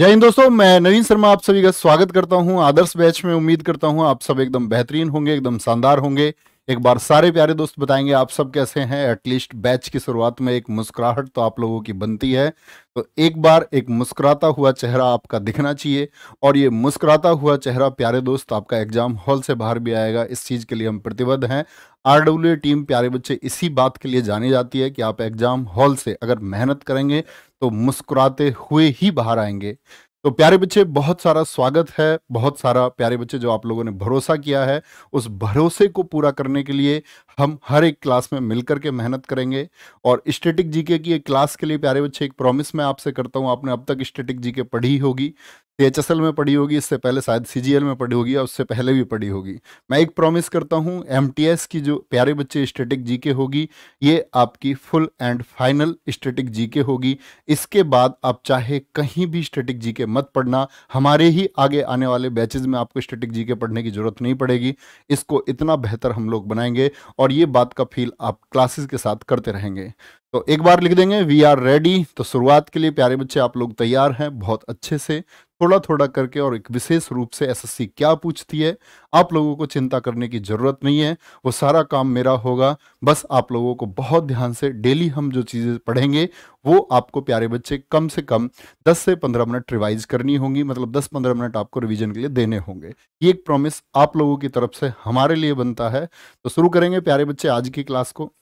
जय हिंद दोस्तों मैं नवीन शर्मा आप सभी का स्वागत करता हूं आदर्श बैच में उम्मीद करता हूं आप सब एकदम बेहतरीन होंगे एकदम शानदार होंगे एक बार सारे प्यारे दोस्त बताएंगे आप सब कैसे हैं एटलीस्ट बैच की शुरुआत में एक मुस्कुराहट तो आप लोगों की बनती है तो एक बार एक मुस्कुराता हुआ चेहरा आपका दिखना चाहिए और ये मुस्कुराता हुआ चेहरा प्यारे दोस्त आपका एग्जाम हॉल से बाहर भी आएगा इस चीज़ के लिए हम प्रतिबद्ध हैं आरडब्ल्यू टीम प्यारे बच्चे इसी बात के लिए जानी जाती है कि आप एग्जाम हॉल से अगर मेहनत करेंगे तो मुस्कुराते हुए ही बाहर आएंगे तो प्यारे बच्चे बहुत सारा स्वागत है बहुत सारा प्यारे बच्चे जो आप लोगों ने भरोसा किया है उस भरोसे को पूरा करने के लिए हम हर एक क्लास में मिल के मेहनत करेंगे और स्टेटिक जीके की एक क्लास के लिए प्यारे बच्चे एक प्रॉमिस मैं आपसे करता हूँ आपने अब तक स्टेटिक जीके पढ़ी होगी एच में पढ़ी होगी इससे पहले शायद सी में पढ़ी होगी या उससे पहले भी पढ़ी होगी मैं एक प्रॉमिस करता हूँ एम की जो प्यारे बच्चे स्टेटिक जी के होगी ये आपकी full and final static G K होगी इसके बाद आप चाहे कहीं भी स्टेटिक जी के मत पढ़ना हमारे ही आगे आने वाले बैचेज में आपको स्टेटिक जी के पढ़ने की जरूरत नहीं पड़ेगी इसको इतना बेहतर हम लोग बनाएंगे और ये बात का फील आप क्लासेस के साथ करते रहेंगे तो एक बार लिख देंगे वी आर रेडी तो शुरुआत के लिए प्यारे बच्चे आप लोग तैयार हैं बहुत अच्छे से थोड़ा थोड़ा करके और एक विशेष रूप से एसएससी क्या पूछती है आप लोगों को चिंता करने की ज़रूरत नहीं है वो सारा काम मेरा होगा बस आप लोगों को बहुत ध्यान से डेली हम जो चीज़ें पढ़ेंगे वो आपको प्यारे बच्चे कम से कम 10 से 15 मिनट रिवाइज करनी होंगी मतलब 10-15 मिनट आपको रिवीजन के लिए देने होंगे ये एक प्रॉमिस आप लोगों की तरफ से हमारे लिए बनता है तो शुरू करेंगे प्यारे बच्चे आज की क्लास को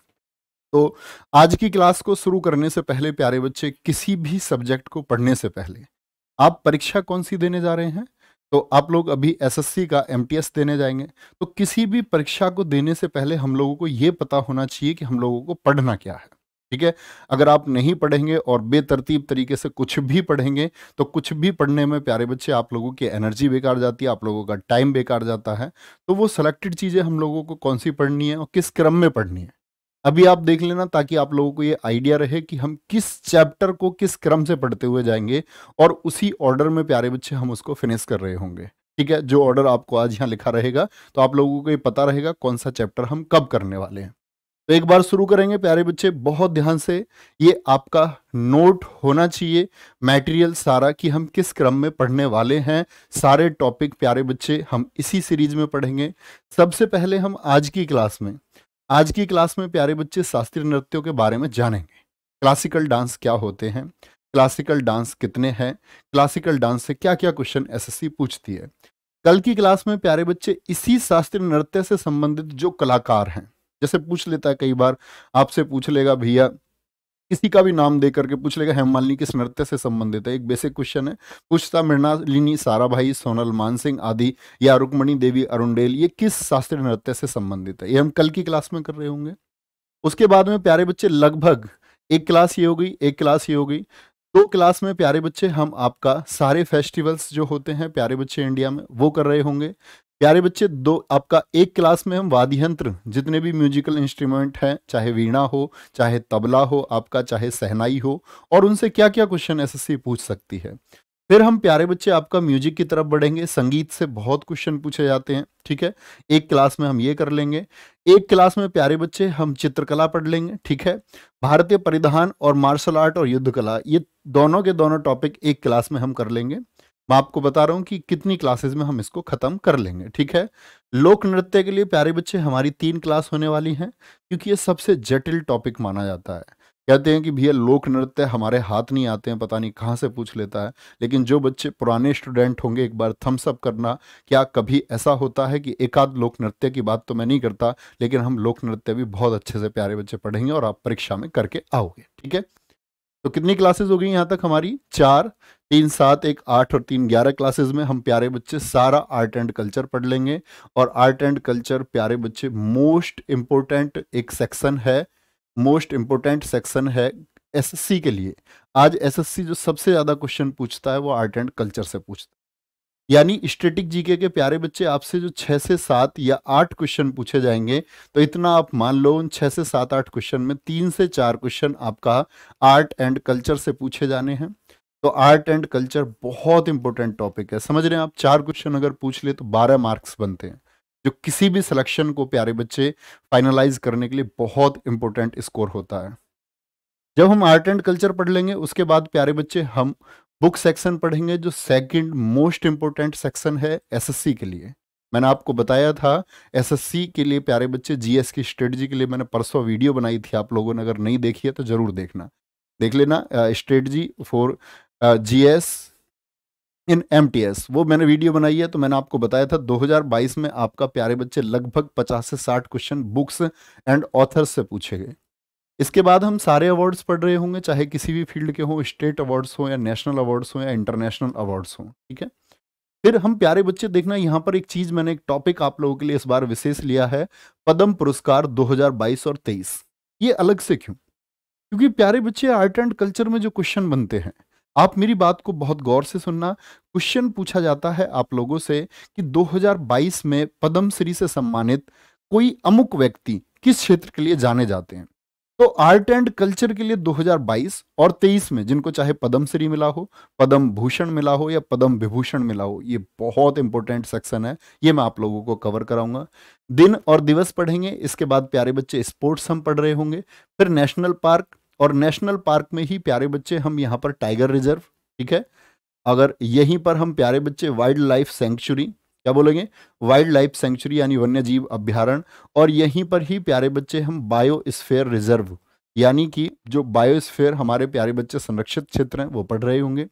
तो आज की क्लास को शुरू करने से पहले प्यारे बच्चे किसी भी सब्जेक्ट को पढ़ने से पहले आप परीक्षा कौन सी देने जा रहे हैं तो आप लोग अभी एसएससी का एमटीएस देने जाएंगे तो किसी भी परीक्षा को देने से पहले हम लोगों को ये पता होना चाहिए कि हम लोगों को पढ़ना क्या है ठीक है अगर आप नहीं पढ़ेंगे और बेतरतीब तरीके से कुछ भी पढ़ेंगे तो कुछ भी पढ़ने में प्यारे बच्चे आप लोगों की एनर्जी बेकार जाती है आप लोगों का टाइम बेकार जाता है तो वो सेलेक्टेड चीज़ें हम लोगों को कौन सी पढ़नी है और किस क्रम में पढ़नी है अभी आप देख लेना ताकि आप लोगों को ये आइडिया रहे कि हम किस चैप्टर को किस क्रम से पढ़ते हुए जाएंगे और उसी ऑर्डर में प्यारे बच्चे हम उसको फिनिश कर रहे होंगे ठीक है जो ऑर्डर आपको आज यहाँ लिखा रहेगा तो आप लोगों को ये पता रहेगा कौन सा चैप्टर हम कब करने वाले हैं तो एक बार शुरू करेंगे प्यारे बच्चे बहुत ध्यान से ये आपका नोट होना चाहिए मैटेरियल सारा कि हम किस क्रम में पढ़ने वाले हैं सारे टॉपिक प्यारे बच्चे हम इसी सीरीज में पढ़ेंगे सबसे पहले हम आज की क्लास में आज की क्लास में प्यारे बच्चे शास्त्रीय नृत्यों के बारे में जानेंगे क्लासिकल डांस क्या होते हैं क्लासिकल डांस कितने हैं क्लासिकल डांस से क्या क्या क्वेश्चन एसएससी पूछती है कल की क्लास में प्यारे बच्चे इसी शास्त्रीय नृत्य से संबंधित जो कलाकार हैं जैसे पूछ लेता है कई बार आपसे पूछ लेगा भैया किसी का भी नाम दे करके पूछ लेगा हेमालिनी किस नृत्य से संबंधित है एक बेसिक क्वेश्चन है पूछता मृणालिनी भाई सोनल सिंह आदि या रुक्मणी देवी अरुणेल ये किस शास्त्रीय नृत्य से संबंधित है ये हम कल की क्लास में कर रहे होंगे उसके बाद में प्यारे बच्चे लगभग एक क्लास ये गई एक क्लास ये गई दो क्लास में प्यारे बच्चे हम आपका सारे फेस्टिवल्स जो होते हैं प्यारे बच्चे इंडिया में वो कर रहे होंगे प्यारे बच्चे दो आपका एक क्लास में हम वाद्य यंत्र जितने भी म्यूजिकल इंस्ट्रूमेंट हैं चाहे वीणा हो चाहे तबला हो आपका चाहे सहनाई हो और उनसे क्या क्या क्वेश्चन एसएससी पूछ सकती है फिर हम प्यारे बच्चे आपका म्यूजिक की तरफ बढ़ेंगे संगीत से बहुत क्वेश्चन पूछे जाते हैं ठीक है एक क्लास में हम ये कर लेंगे एक क्लास में प्यारे बच्चे हम चित्रकला पढ़ लेंगे ठीक है भारतीय परिधान और मार्शल आर्ट और युद्ध कला ये दोनों के दोनों टॉपिक एक क्लास में हम कर लेंगे मैं आपको बता रहा हूँ कि कितनी क्लासेस में हम इसको ख़त्म कर लेंगे ठीक है लोक नृत्य के लिए प्यारे बच्चे हमारी तीन क्लास होने वाली हैं क्योंकि ये सबसे जटिल टॉपिक माना जाता है कहते हैं कि भैया लोक नृत्य हमारे हाथ नहीं आते हैं पता नहीं कहाँ से पूछ लेता है लेकिन जो बच्चे पुराने स्टूडेंट होंगे एक बार थम्स अप करना क्या कभी ऐसा होता है कि एकाध लोक नृत्य की बात तो मैं नहीं करता लेकिन हम लोक नृत्य भी बहुत अच्छे से प्यारे बच्चे पढ़ेंगे और आप परीक्षा में करके आओगे ठीक है तो कितनी क्लासेस हो गई यहाँ तक हमारी चार तीन सात एक आठ और तीन ग्यारह क्लासेस में हम प्यारे बच्चे सारा आर्ट एंड कल्चर पढ़ लेंगे और आर्ट एंड कल्चर प्यारे बच्चे मोस्ट इम्पोर्टेंट एक सेक्शन है मोस्ट इम्पोर्टेंट सेक्शन है एसएससी के लिए आज एसएससी जो सबसे ज़्यादा क्वेश्चन पूछता है वो आर्ट एंड कल्चर से पूछता है यानी स्टेटिक जीके के प्यारे बच्चे आपसे जो छः से सात या आठ क्वेश्चन पूछे जाएंगे तो इतना आप मान लो उन छः से सात आठ क्वेश्चन में तीन से चार क्वेश्चन आपका आर्ट एंड कल्चर से पूछे जाने हैं तो आर्ट एंड कल्चर बहुत इंपॉर्टेंट टॉपिक है समझ रहे हैं आप चार क्वेश्चन अगर पूछ ले तो बारह मार्क्स बनते हैं जो किसी भी सिलेक्शन को प्यारे बच्चे फाइनलाइज करने के लिए बहुत इंपॉर्टेंट स्कोर होता है जब हम आर्ट एंड कल्चर पढ़ लेंगे उसके बाद प्यारे बच्चे हम बुक सेक्शन पढ़ेंगे जो सेकंड मोस्ट इंपॉर्टेंट सेक्शन है एसएससी के लिए मैंने आपको बताया था एसएससी के लिए प्यारे बच्चे जीएस की स्ट्रेटजी के लिए मैंने परसों वीडियो बनाई थी आप लोगों ने अगर नहीं देखी है तो ज़रूर देखना देख लेना strategy for G S in M वो मैंने वीडियो बनाई है तो मैंने आपको बताया था 2022 में आपका प्यारे बच्चे लगभग 50 से 60 क्वेश्चन बुक्स एंड ऑथर्स से पूछे गए इसके बाद हम सारे अवार्ड्स पढ़ रहे होंगे चाहे किसी भी फील्ड के हों स्टेट अवार्ड्स हों या नेशनल अवार्ड्स हों या इंटरनेशनल अवार्ड्स हों ठीक है फिर हम प्यारे बच्चे देखना यहाँ पर एक चीज मैंने एक टॉपिक आप लोगों के लिए इस बार विशेष लिया है पद्म पुरस्कार 2022 और 23 ये अलग से क्यों क्योंकि प्यारे बच्चे आर्ट एंड कल्चर में जो क्वेश्चन बनते हैं आप मेरी बात को बहुत गौर से सुनना क्वेश्चन पूछा जाता है आप लोगों से कि 2022 में पद्मश्री से सम्मानित कोई अमुक व्यक्ति किस क्षेत्र के लिए जाने जाते हैं तो आर्ट एंड कल्चर के लिए 2022 और 23 में जिनको चाहे पद्मश्री मिला हो पद्म भूषण मिला हो या पद्म विभूषण मिला हो ये बहुत इंपॉर्टेंट सेक्शन है ये मैं आप लोगों को कवर कराऊंगा दिन और दिवस पढ़ेंगे इसके बाद प्यारे बच्चे स्पोर्ट्स हम पढ़ रहे होंगे फिर नेशनल पार्क और नेशनल पार्क में ही प्यारे बच्चे हम यहाँ पर टाइगर रिजर्व ठीक है अगर यहीं पर हम प्यारे बच्चे वाइल्ड लाइफ सेंचुरी क्या बोलेंगे वाइल्ड लाइफ सेंचुरी यानी वन्य जीव अभ्यारण और यहीं पर ही प्यारे बच्चे हम बायो स्फेयर रिजर्व यानी कि जो बायोस्फेयर हमारे प्यारे बच्चे संरक्षित क्षेत्र हैं वो पढ़ रहे होंगे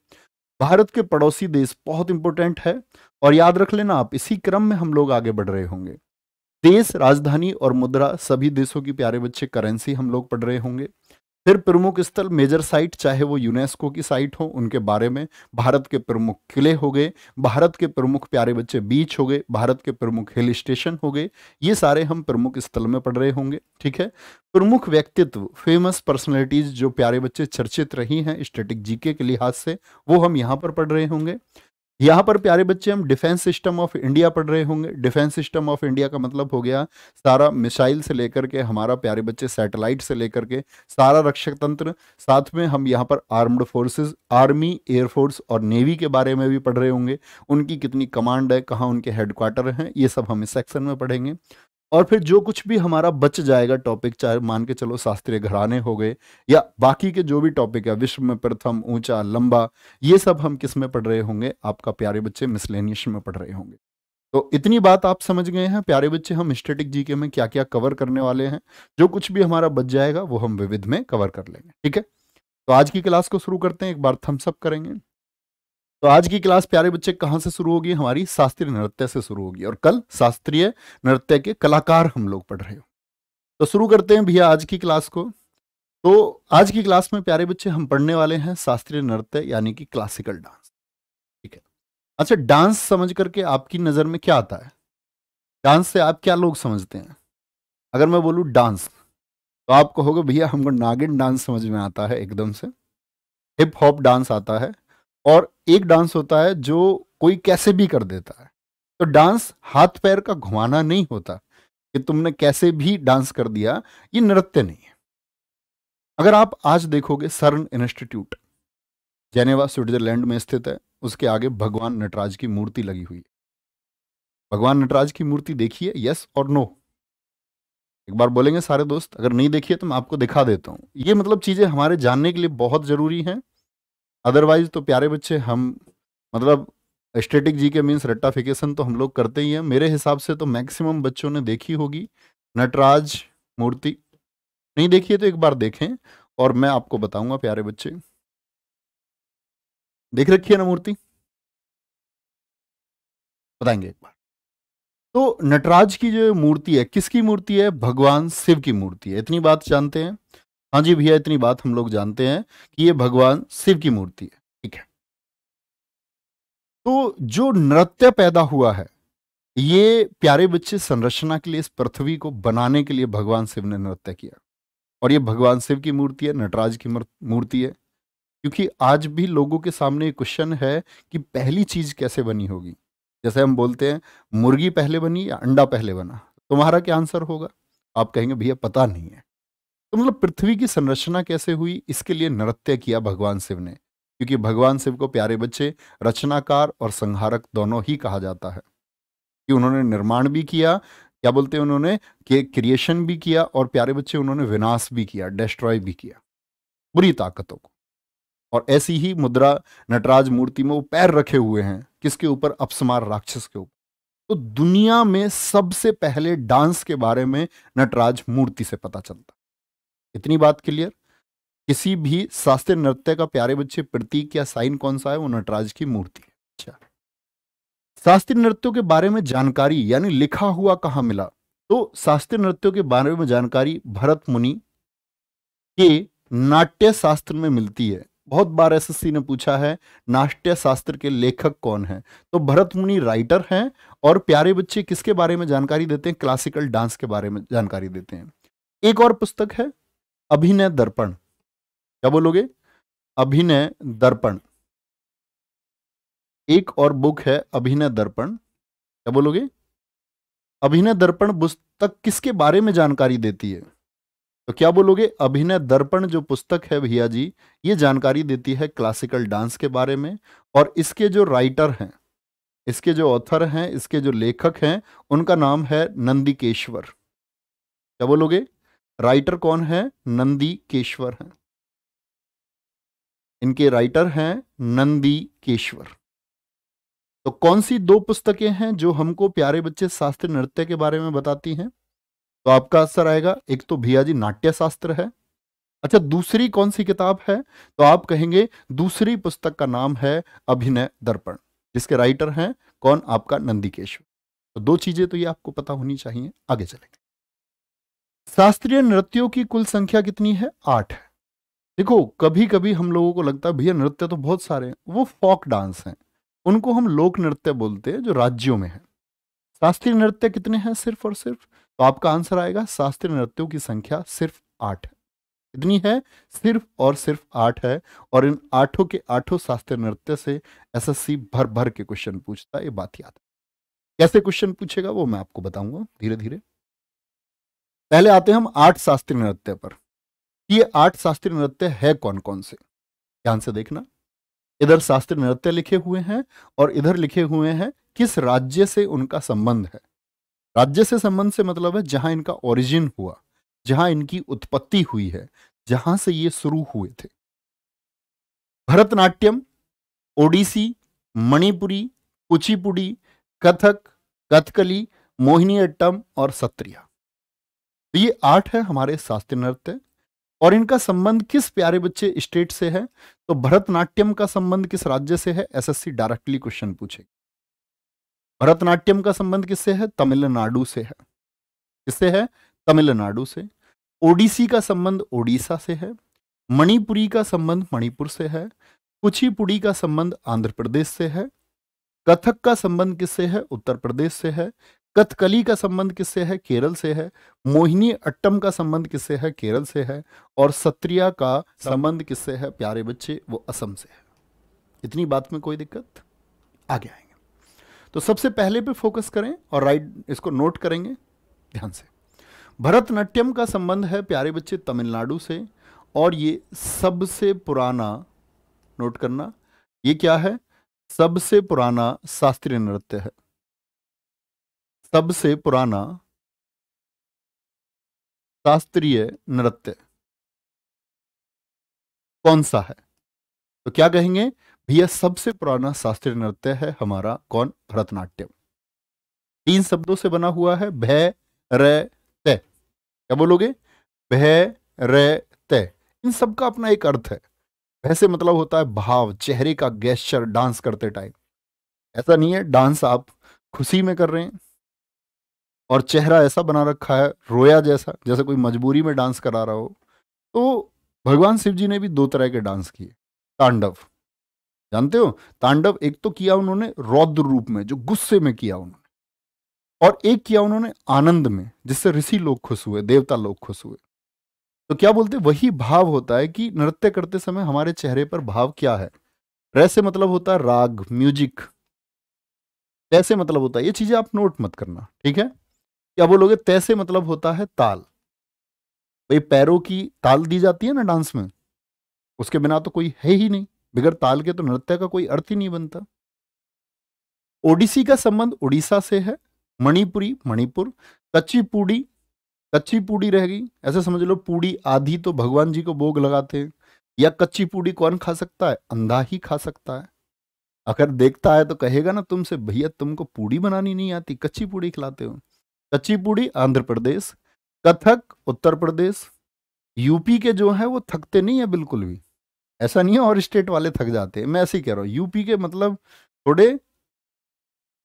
भारत के पड़ोसी देश बहुत इंपॉर्टेंट है और याद रख लेना आप इसी क्रम में हम लोग आगे बढ़ रहे होंगे देश राजधानी और मुद्रा सभी देशों की प्यारे बच्चे करेंसी हम लोग पढ़ रहे होंगे फिर प्रमुख स्थल मेजर साइट चाहे वो यूनेस्को की साइट हो उनके बारे में भारत के प्रमुख किले हो गए भारत के प्रमुख प्यारे बच्चे बीच हो गए भारत के प्रमुख हिल स्टेशन हो गए ये सारे हम प्रमुख स्थल में पढ़ रहे होंगे ठीक है प्रमुख व्यक्तित्व फेमस पर्सनैलिटीज जो प्यारे बच्चे चर्चित रही हैं स्टेटिक जीके के लिहाज से वो हम यहाँ पर पढ़ रहे होंगे यहाँ पर प्यारे बच्चे हम डिफेंस सिस्टम ऑफ इंडिया पढ़ रहे होंगे डिफेंस सिस्टम ऑफ इंडिया का मतलब हो गया सारा मिसाइल से लेकर के हमारा प्यारे बच्चे सैटेलाइट से लेकर के सारा रक्षक तंत्र साथ में हम यहाँ पर आर्म्ड फोर्सेस आर्मी एयरफोर्स और नेवी के बारे में भी पढ़ रहे होंगे उनकी कितनी कमांड है कहाँ उनके हेडक्वार्टर हैं ये सब हम इस सेक्शन में पढ़ेंगे और फिर जो कुछ भी हमारा बच जाएगा टॉपिक चाहे मान के चलो शास्त्रीय घराने हो गए या बाकी के जो भी टॉपिक है विश्व में प्रथम ऊंचा लंबा ये सब हम किस में पढ़ रहे होंगे आपका प्यारे बच्चे मिसलेनियस में पढ़ रहे होंगे तो इतनी बात आप समझ गए हैं प्यारे बच्चे हम स्टेटिक जीके में क्या क्या कवर करने वाले हैं जो कुछ भी हमारा बच जाएगा वो हम विविध में कवर कर लेंगे ठीक है तो आज की क्लास को शुरू करते हैं एक बार थम्सअप करेंगे तो आज की क्लास प्यारे बच्चे कहाँ से शुरू होगी हमारी शास्त्रीय नृत्य से शुरू होगी और कल शास्त्रीय नृत्य के कलाकार हम लोग पढ़ रहे हो तो शुरू करते हैं भैया आज की क्लास को तो आज की क्लास में प्यारे बच्चे हम पढ़ने वाले हैं शास्त्रीय नृत्य यानी कि क्लासिकल डांस ठीक है अच्छा डांस समझ करके आपकी नज़र में क्या आता है डांस से आप क्या लोग समझते हैं अगर मैं बोलूँ डांस तो आप कहोगे भैया हमको नागिन डांस समझ में आता है एकदम से हिप हॉप डांस आता है और एक डांस होता है जो कोई कैसे भी कर देता है तो डांस हाथ पैर का घुमाना नहीं होता कि तुमने कैसे भी डांस कर दिया ये नृत्य नहीं है अगर आप आज देखोगे सर्न इंस्टीट्यूट जेनेवा स्विट्जरलैंड में स्थित है उसके आगे भगवान नटराज की मूर्ति लगी हुई है भगवान नटराज की मूर्ति देखिए यस और नो एक बार बोलेंगे सारे दोस्त अगर नहीं देखिए तो मैं आपको दिखा देता हूँ ये मतलब चीज़ें हमारे जानने के लिए बहुत ज़रूरी हैं अदरवाइज तो प्यारे बच्चे हम मतलब स्टेटिक जी के मीन्स रट्टाफिकेशन तो हम लोग करते ही हैं मेरे हिसाब से तो मैक्सिमम बच्चों ने देखी होगी नटराज मूर्ति नहीं देखी है तो एक बार देखें और मैं आपको बताऊंगा प्यारे बच्चे देख रखी है ना मूर्ति बताएंगे एक बार तो नटराज की जो मूर्ति है किसकी मूर्ति है भगवान शिव की मूर्ति है इतनी बात जानते हैं हाँ जी भैया इतनी बात हम लोग जानते हैं कि ये भगवान शिव की मूर्ति है ठीक है तो जो नृत्य पैदा हुआ है ये प्यारे बच्चे संरचना के लिए इस पृथ्वी को बनाने के लिए भगवान शिव ने नृत्य किया और ये भगवान शिव की मूर्ति है नटराज की मूर्ति है क्योंकि आज भी लोगों के सामने क्वेश्चन है कि पहली चीज कैसे बनी होगी जैसे हम बोलते हैं मुर्गी पहले बनी या अंडा पहले बना तुम्हारा क्या आंसर होगा आप कहेंगे भैया पता नहीं है मतलब पृथ्वी की संरचना कैसे हुई इसके लिए नृत्य किया भगवान शिव ने क्योंकि भगवान शिव को प्यारे बच्चे रचनाकार और संहारक दोनों ही कहा जाता है कि उन्होंने निर्माण भी किया क्या बोलते हैं उन्होंने के क्रिएशन भी किया और प्यारे बच्चे उन्होंने विनाश भी किया डिस्ट्रॉय भी किया बुरी ताकतों को और ऐसी ही मुद्रा नटराज मूर्ति में वो पैर रखे हुए हैं किसके ऊपर अपसमार राक्षस के ऊपर तो दुनिया में सबसे पहले डांस के बारे में नटराज मूर्ति से पता चलता इतनी बात क्लियर किसी भी शास्त्रीय नृत्य का प्यारे बच्चे प्रतीक या साइन कौन सा है वो नटराज की मूर्ति है अच्छा शास्त्रीय नृत्यों के बारे में जानकारी यानी लिखा हुआ कहा मिला तो शास्त्रीय नृत्यों के बारे में जानकारी भरत मुनि के नाट्य शास्त्र में मिलती है बहुत बार एसएससी ने पूछा है नाट्य शास्त्र के लेखक कौन है तो भरत मुनि राइटर हैं और प्यारे बच्चे किसके बारे में जानकारी देते हैं क्लासिकल डांस के बारे में जानकारी देते हैं एक और पुस्तक है अभिनय दर्पण क्या बोलोगे अभिनय दर्पण एक और बुक है अभिनय दर्पण क्या बोलोगे अभिनय दर्पण पुस्तक किसके बारे में जानकारी देती है तो क्या बोलोगे अभिनय दर्पण जो पुस्तक है भैया जी ये जानकारी देती है क्लासिकल डांस के बारे में और इसके जो राइटर हैं इसके जो ऑथर हैं इसके जो लेखक हैं उनका नाम है नंदीकेश्वर क्या बोलोगे राइटर कौन है नंदी केश्वर हैं इनके राइटर हैं नंदी केश्वर तो कौन सी दो पुस्तकें हैं जो हमको प्यारे बच्चे शास्त्रीय नृत्य के बारे में बताती हैं तो आपका आंसर आएगा एक तो जी नाट्य शास्त्र है अच्छा दूसरी कौन सी किताब है तो आप कहेंगे दूसरी पुस्तक का नाम है अभिनय दर्पण जिसके राइटर हैं कौन आपका नंदी केशवर तो दो चीजें तो ये आपको पता होनी चाहिए आगे चलेंगे शास्त्रीय नृत्यों की कुल संख्या कितनी है आठ है देखो कभी कभी हम लोगों को लगता है भैया नृत्य तो बहुत सारे हैं वो फोक डांस हैं उनको हम लोक नृत्य बोलते हैं जो राज्यों में है शास्त्रीय नृत्य कितने हैं सिर्फ और सिर्फ तो आपका आंसर आएगा शास्त्रीय नृत्यों की संख्या सिर्फ आठ है कितनी है सिर्फ और सिर्फ आठ है और इन आठों के आठों शास्त्रीय नृत्य से एसएससी भर भर के क्वेश्चन पूछता है ये बात याद कैसे क्वेश्चन पूछेगा वो मैं आपको बताऊंगा धीरे धीरे पहले आते हैं हम आठ शास्त्रीय नृत्य पर ये आठ शास्त्रीय नृत्य है कौन कौन से ध्यान से देखना इधर शास्त्रीय नृत्य लिखे हुए हैं और इधर लिखे हुए हैं किस राज्य से उनका संबंध है राज्य से संबंध से मतलब है जहां इनका ओरिजिन हुआ जहां इनकी उत्पत्ति हुई है जहां से ये शुरू हुए थे भरतनाट्यम ओडिसी मणिपुरी कुचिपुड़ी कथक कथकली मोहिनीअट्टम और सत्रिया तो ये आर्ट है हमारे शास्त्रीय नृत्य और इनका संबंध किस प्यारे बच्चे स्टेट से है तो भरतनाट्यम का संबंध किस राज्य से है एसएससी डायरेक्टली क्वेश्चन पूछेगी भरतनाट्यम का संबंध किससे है तमिलनाडु से है किससे है तमिलनाडु से ओडिसी का संबंध ओडिशा से है मणिपुरी का संबंध मणिपुर से है कुचिपुड़ी का संबंध आंध्र प्रदेश से है कथक का संबंध किससे है उत्तर प्रदेश से है कथकली का संबंध किससे है केरल से है मोहिनी अट्टम का संबंध किससे है केरल से है और सत्रिया का संबंध किससे है प्यारे बच्चे वो असम से है इतनी बात में कोई दिक्कत आगे आएंगे तो सबसे पहले पे फोकस करें और राइट इसको नोट करेंगे ध्यान से भरतनाट्यम का संबंध है प्यारे बच्चे तमिलनाडु से और ये सबसे पुराना नोट करना ये क्या है सबसे पुराना शास्त्रीय नृत्य है सबसे पुराना शास्त्रीय नृत्य कौन सा है तो क्या कहेंगे भैया सबसे पुराना शास्त्रीय नृत्य है हमारा कौन भरतनाट्यम तीन शब्दों से बना हुआ है भय र तय क्या बोलोगे भय र तय इन सब का अपना एक अर्थ है वैसे मतलब होता है भाव चेहरे का गैस्चर डांस करते टाइम ऐसा नहीं है डांस आप खुशी में कर रहे हैं और चेहरा ऐसा बना रखा है रोया जैसा जैसे कोई मजबूरी में डांस करा रहा हो तो भगवान शिव जी ने भी दो तरह के डांस किए तांडव जानते हो तांडव एक तो किया उन्होंने रौद्र रूप में जो गुस्से में किया उन्होंने और एक किया उन्होंने आनंद में जिससे ऋषि लोग खुश हुए देवता लोग खुश हुए तो क्या बोलते वही भाव होता है कि नृत्य करते समय हमारे चेहरे पर भाव क्या है रैसे मतलब होता है राग म्यूजिक कैसे मतलब होता है ये चीजें आप नोट मत करना ठीक है क्या बोलोगे तय से मतलब होता है ताल भाई पैरों की ताल दी जाती है ना डांस में उसके बिना तो कोई है ही नहीं बिगर ताल के तो नृत्य का कोई अर्थ ही नहीं बनता ओडिसी का संबंध उड़ीसा से है मणिपुरी मणिपुर कच्ची पूड़ी कच्ची पूड़ी रह गई ऐसे समझ लो पूड़ी आधी तो भगवान जी को भोग लगाते हैं या कच्ची पूड़ी कौन खा सकता है अंधा ही खा सकता है अगर देखता है तो कहेगा ना तुमसे भैया तुमको पूड़ी बनानी नहीं आती कच्ची पूड़ी खिलाते हो कच्चीपुड़ी आंध्र प्रदेश कथक उत्तर प्रदेश यूपी के जो है वो थकते नहीं है बिल्कुल भी ऐसा नहीं है और स्टेट वाले थक जाते हैं मैं ऐसे ही कह रहा हूँ यूपी के मतलब थोड़े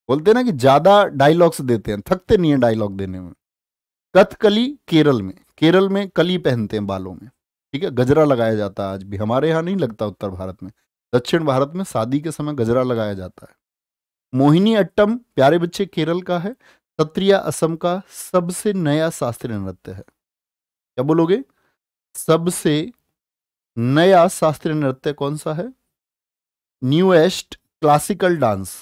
बोलते ना कि ज्यादा डायलॉग्स देते हैं थकते नहीं है डायलॉग देने में कथकली केरल में केरल में कली पहनते हैं बालों में ठीक है गजरा लगाया जाता है आज भी हमारे यहाँ नहीं लगता उत्तर भारत में दक्षिण भारत में शादी के समय गजरा लगाया जाता है मोहिनी अट्टम प्यारे बच्चे केरल का है सत्रिया असम का सबसे नया शास्त्रीय नृत्य है क्या बोलोगे सबसे नया शास्त्रीय नृत्य कौन सा है न्यूएस्ट क्लासिकल डांस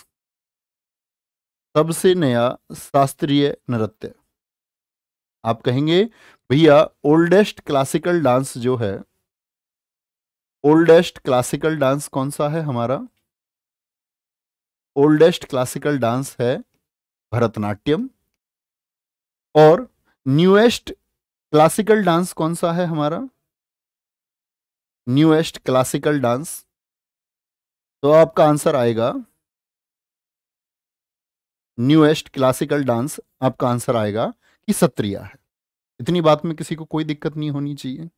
सबसे नया शास्त्रीय नृत्य आप कहेंगे भैया ओल्डेस्ट क्लासिकल डांस जो है ओल्डेस्ट क्लासिकल डांस कौन सा है हमारा ओल्डेस्ट क्लासिकल डांस है भरतनाट्यम और न्यूएस्ट क्लासिकल डांस कौन सा है हमारा न्यूएस्ट क्लासिकल डांस तो आपका आंसर आएगा न्यूएस्ट क्लासिकल डांस आपका आंसर आएगा कि सत्रिया है इतनी बात में किसी को कोई दिक्कत नहीं होनी चाहिए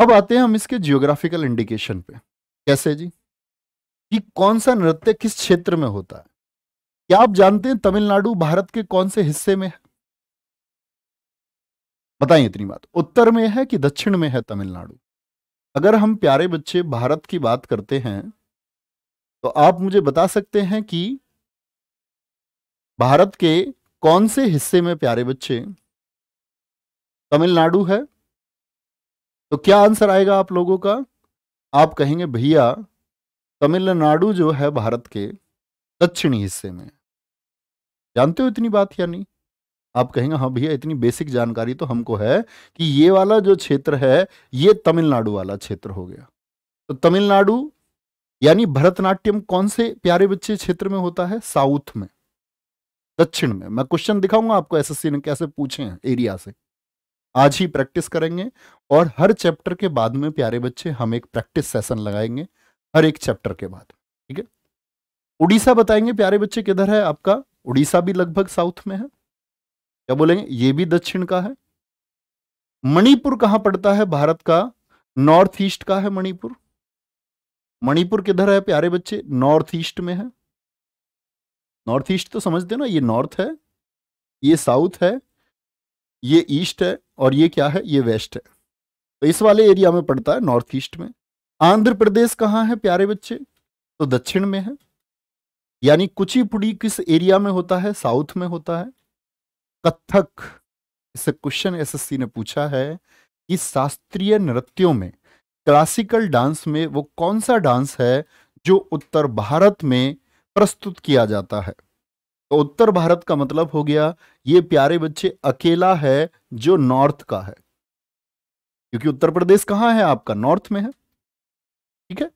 अब आते हैं हम इसके जियोग्राफिकल इंडिकेशन पे कैसे जी कि कौन सा नृत्य किस क्षेत्र में होता है क्या आप जानते हैं तमिलनाडु भारत के कौन से हिस्से में है बताइए इतनी बात उत्तर में है कि दक्षिण में है तमिलनाडु अगर हम प्यारे बच्चे भारत की बात करते हैं तो आप मुझे बता सकते हैं कि भारत के कौन से हिस्से में प्यारे बच्चे तमिलनाडु है तो क्या आंसर आएगा आप लोगों का आप कहेंगे भैया तमिलनाडु जो है भारत के दक्षिणी हिस्से में जानते हो इतनी बात या नहीं आप कहेंगे हाँ भैया इतनी बेसिक जानकारी तो हमको है कि ये वाला जो क्षेत्र है ये तमिलनाडु वाला क्षेत्र हो गया तो तमिलनाडु यानी भरतनाट्यम कौन से प्यारे बच्चे क्षेत्र में होता है साउथ में दक्षिण में मैं क्वेश्चन दिखाऊंगा आपको एसएससी ने कैसे पूछे हैं एरिया से आज ही प्रैक्टिस करेंगे और हर चैप्टर के बाद में प्यारे बच्चे हम एक प्रैक्टिस सेशन लगाएंगे हर एक चैप्टर के बाद ठीक है उड़ीसा बताएंगे प्यारे बच्चे किधर है आपका उड़ीसा भी लगभग साउथ में है क्या बोलेंगे ये भी दक्षिण का है मणिपुर कहाँ पड़ता है भारत का नॉर्थ ईस्ट का है मणिपुर मणिपुर किधर है प्यारे बच्चे नॉर्थ ईस्ट में है नॉर्थ ईस्ट तो समझते ना ये नॉर्थ है ये साउथ है ये ईस्ट है और ये क्या है ये वेस्ट है तो इस वाले एरिया में पड़ता है नॉर्थ ईस्ट में आंध्र प्रदेश कहाँ है प्यारे बच्चे तो दक्षिण में है यानी कुचिपुड़ी किस एरिया में होता है साउथ में होता है कथक इससे क्वेश्चन एसएससी ने पूछा है कि शास्त्रीय नृत्यों में क्लासिकल डांस में वो कौन सा डांस है जो उत्तर भारत में प्रस्तुत किया जाता है तो उत्तर भारत का मतलब हो गया ये प्यारे बच्चे अकेला है जो नॉर्थ का है क्योंकि उत्तर प्रदेश कहाँ है आपका नॉर्थ में है ठीक है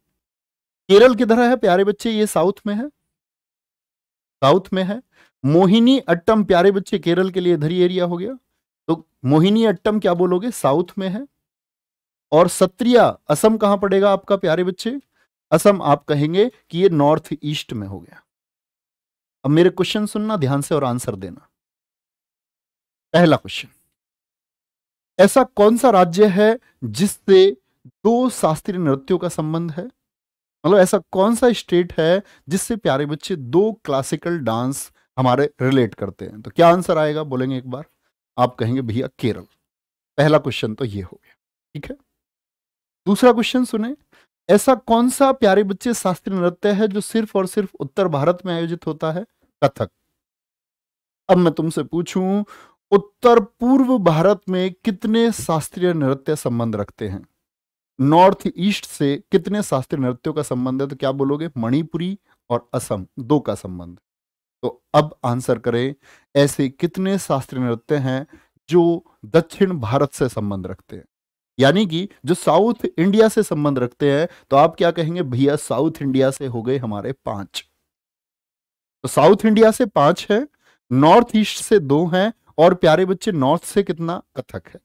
केरल की तरह है प्यारे बच्चे ये साउथ में है साउथ में है मोहिनी अट्टम प्यारे बच्चे केरल के लिए धरी एरिया हो गया तो मोहिनी अट्टम क्या बोलोगे साउथ में है और सत्रिया असम कहां पड़ेगा आपका प्यारे बच्चे असम आप कहेंगे कि ये नॉर्थ ईस्ट में हो गया अब मेरे क्वेश्चन सुनना ध्यान से और आंसर देना पहला क्वेश्चन ऐसा कौन सा राज्य है जिससे दो शास्त्रीय नृत्यों का संबंध है मतलब ऐसा कौन सा स्टेट है जिससे प्यारे बच्चे दो क्लासिकल डांस हमारे रिलेट करते हैं तो क्या आंसर आएगा बोलेंगे एक बार आप कहेंगे भैया केरल पहला क्वेश्चन तो ये हो गया ठीक है दूसरा क्वेश्चन सुने ऐसा कौन सा प्यारे बच्चे शास्त्रीय नृत्य है जो सिर्फ और सिर्फ उत्तर भारत में आयोजित होता है कथक अब मैं तुमसे पूछूं उत्तर पूर्व भारत में कितने शास्त्रीय नृत्य संबंध रखते हैं नॉर्थ ईस्ट से कितने शास्त्रीय नृत्यों का संबंध है तो क्या बोलोगे मणिपुरी और असम दो का संबंध तो अब आंसर करें ऐसे कितने शास्त्रीय नृत्य हैं जो दक्षिण भारत से संबंध रखते हैं यानी कि जो साउथ इंडिया से संबंध रखते हैं तो आप क्या कहेंगे भैया साउथ इंडिया से हो गए हमारे पांच तो साउथ इंडिया से पांच है नॉर्थ ईस्ट से दो हैं और प्यारे बच्चे नॉर्थ से कितना कथक है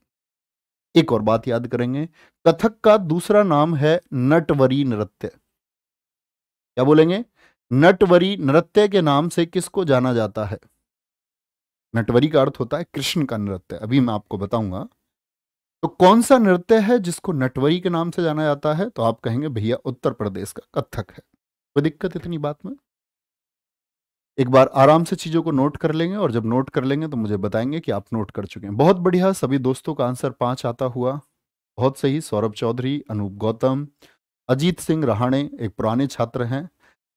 एक और बात याद करेंगे कथक का दूसरा नाम है नटवरी नृत्य क्या बोलेंगे नटवरी नृत्य के नाम से किसको जाना जाता है नटवरी का अर्थ होता है कृष्ण का नृत्य अभी मैं आपको बताऊंगा तो कौन सा नृत्य है जिसको नटवरी के नाम से जाना जाता है तो आप कहेंगे भैया उत्तर प्रदेश का कथक है कोई दिक्कत इतनी बात में एक बार आराम से चीज़ों को नोट कर लेंगे और जब नोट कर लेंगे तो मुझे बताएंगे कि आप नोट कर चुके हैं बहुत बढ़िया सभी दोस्तों का आंसर पांच आता हुआ बहुत सही सौरभ चौधरी अनूप गौतम अजीत सिंह रहाणे एक पुराने छात्र हैं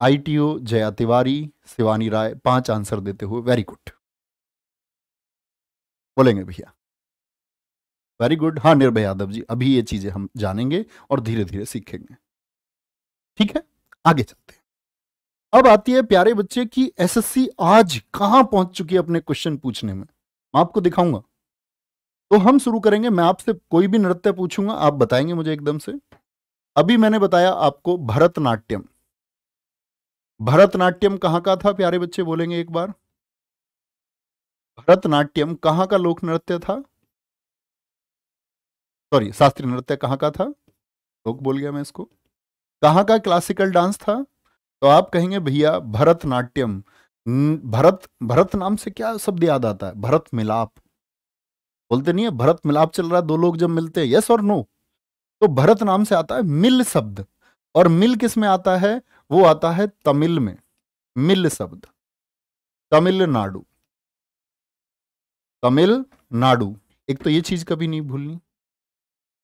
आईटीओ जया तिवारी शिवानी राय पांच आंसर देते हुए वेरी गुड बोलेंगे भैया वेरी गुड हाँ निर्भय यादव जी अभी ये चीजें हम जानेंगे और धीरे धीरे सीखेंगे ठीक है आगे चलते अब आती है प्यारे बच्चे की एसएससी आज कहां पहुंच चुकी है अपने क्वेश्चन पूछने में आपको दिखाऊंगा तो हम शुरू करेंगे मैं आपसे कोई भी नृत्य पूछूंगा आप बताएंगे मुझे एकदम से अभी मैंने बताया आपको भरतनाट्यम भरतनाट्यम कहां का था प्यारे बच्चे बोलेंगे एक बार भरतनाट्यम कहां का लोक नृत्य था सॉरी शास्त्रीय नृत्य कहां का था लोक बोल गया मैं इसको कहां का क्लासिकल डांस था तो आप कहेंगे भैया भरतनाट्यम भरत भरत नाम से क्या शब्द याद आता है भरत मिलाप बोलते नहीं है भरत मिलाप चल रहा है दो लोग जब मिलते हैं यस और नो तो भरत नाम से आता है मिल शब्द और मिल किस में आता है वो आता है तमिल में मिल शब्द तमिलनाडु तमिलनाडु एक तो ये चीज कभी नहीं भूलनी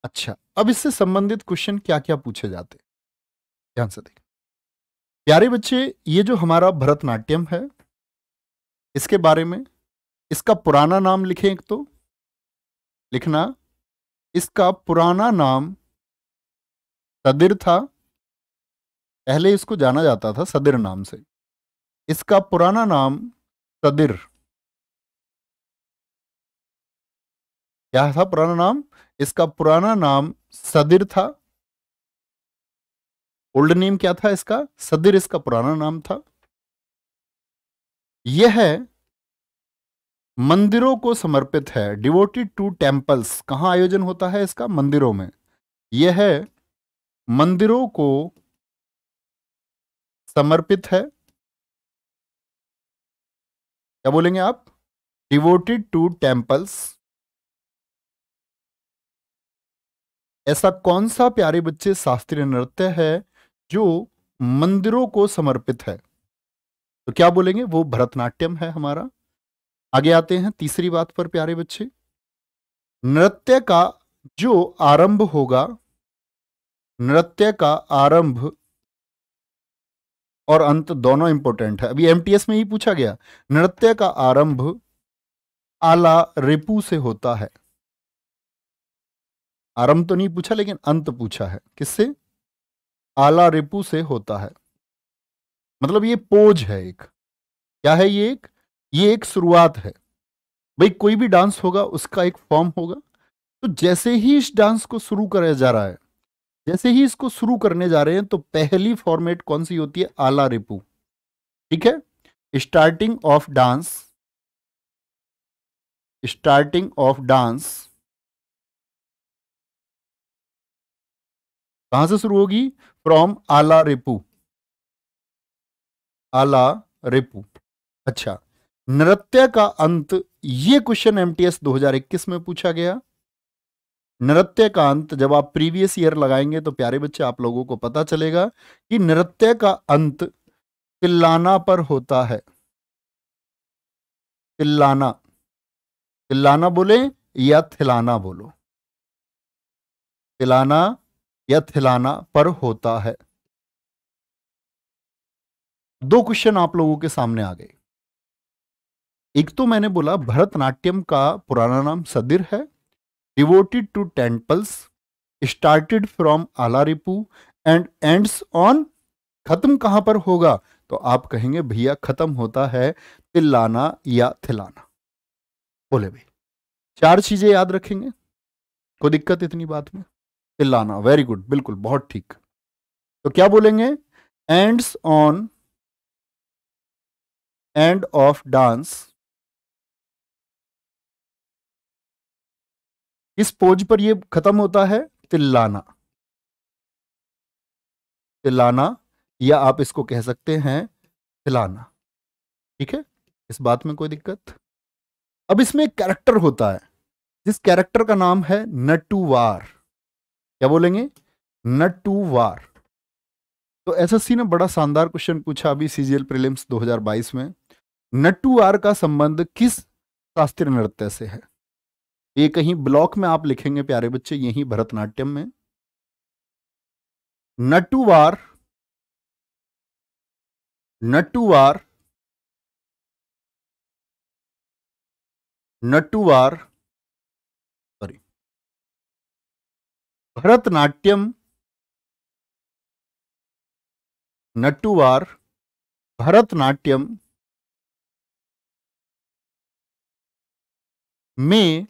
अच्छा अब इससे संबंधित क्वेश्चन क्या क्या पूछे जाते ध्यान से देख प्यारे बच्चे ये जो हमारा भरतनाट्यम है इसके बारे में इसका पुराना नाम लिखें एक तो लिखना इसका पुराना नाम सदिर था पहले इसको जाना जाता था सदिर नाम से इसका पुराना नाम सदिर क्या था पुराना नाम इसका पुराना नाम सदिर था ओल्ड नेम क्या था इसका सदिर इसका पुराना नाम था यह मंदिरों को समर्पित है डिवोटेड टू टेम्पल्स कहां आयोजन होता है इसका मंदिरों में यह मंदिरों को समर्पित है क्या बोलेंगे आप डिवोटेड टू टेम्पल्स ऐसा कौन सा प्यारे बच्चे शास्त्रीय नृत्य है जो मंदिरों को समर्पित है तो क्या बोलेंगे वो भरतनाट्यम है हमारा आगे आते हैं तीसरी बात पर प्यारे बच्चे नृत्य का जो आरंभ होगा नृत्य का आरंभ और अंत दोनों इंपॉर्टेंट है अभी एमटीएस में ही पूछा गया नृत्य का आरंभ आला रिपू से होता है आरंभ तो नहीं पूछा लेकिन अंत पूछा है किससे आला रिपू से होता है मतलब ये पोज है एक क्या है ये एक ये एक शुरुआत है भाई कोई भी डांस होगा उसका एक फॉर्म होगा तो जैसे ही इस डांस को शुरू कराया जा रहा है जैसे ही इसको शुरू करने जा रहे हैं तो पहली फॉर्मेट कौन सी होती है आला रिपू ठीक है starting of dance starting of dance कहां से शुरू होगी फ्रॉम आला रिपू आला रिपू अच्छा नृत्य का अंत ये क्वेश्चन एमटीएस 2021 में पूछा गया नृत्य का अंत जब आप प्रीवियस ईयर लगाएंगे तो प्यारे बच्चे आप लोगों को पता चलेगा कि नृत्य का अंत तिल्लाना पर होता है तिल्लाना तिल्लाना बोले या थिलाना बोलो तिलाना या थिलाना पर होता है दो क्वेश्चन आप लोगों के सामने आ गए एक तो मैंने बोला भरतनाट्यम का पुराना नाम सदिर है devoted to temples started from Alarippu and ends on खत्म कहां पर होगा तो आप कहेंगे भैया खत्म होता है तिलाना या थिलाना बोले भाई चार चीजें याद रखेंगे कोई दिक्कत इतनी बात में पिल्लाना वेरी गुड बिल्कुल बहुत ठीक तो क्या बोलेंगे ends on end of dance किस पोज पर ये खत्म होता है तिल्लाना तिल्लाना या आप इसको कह सकते हैं तिलाना ठीक है इस बात में कोई दिक्कत अब इसमें कैरेक्टर होता है जिस कैरेक्टर का नाम है नटुवार क्या बोलेंगे नट टू वार तो एसएससी ने बड़ा शानदार क्वेश्चन पूछा अभी सीजीएल प्रीलिम्स 2022 में टू आर का संबंध किस शास्त्रीय नृत्य से है ये कहीं ब्लॉक में आप लिखेंगे प्यारे बच्चे यही भरतनाट्यम में नट्टू वार नट्टू वार नट्टू वार भरतनाट्यम नटुवार भरतनाट्यम में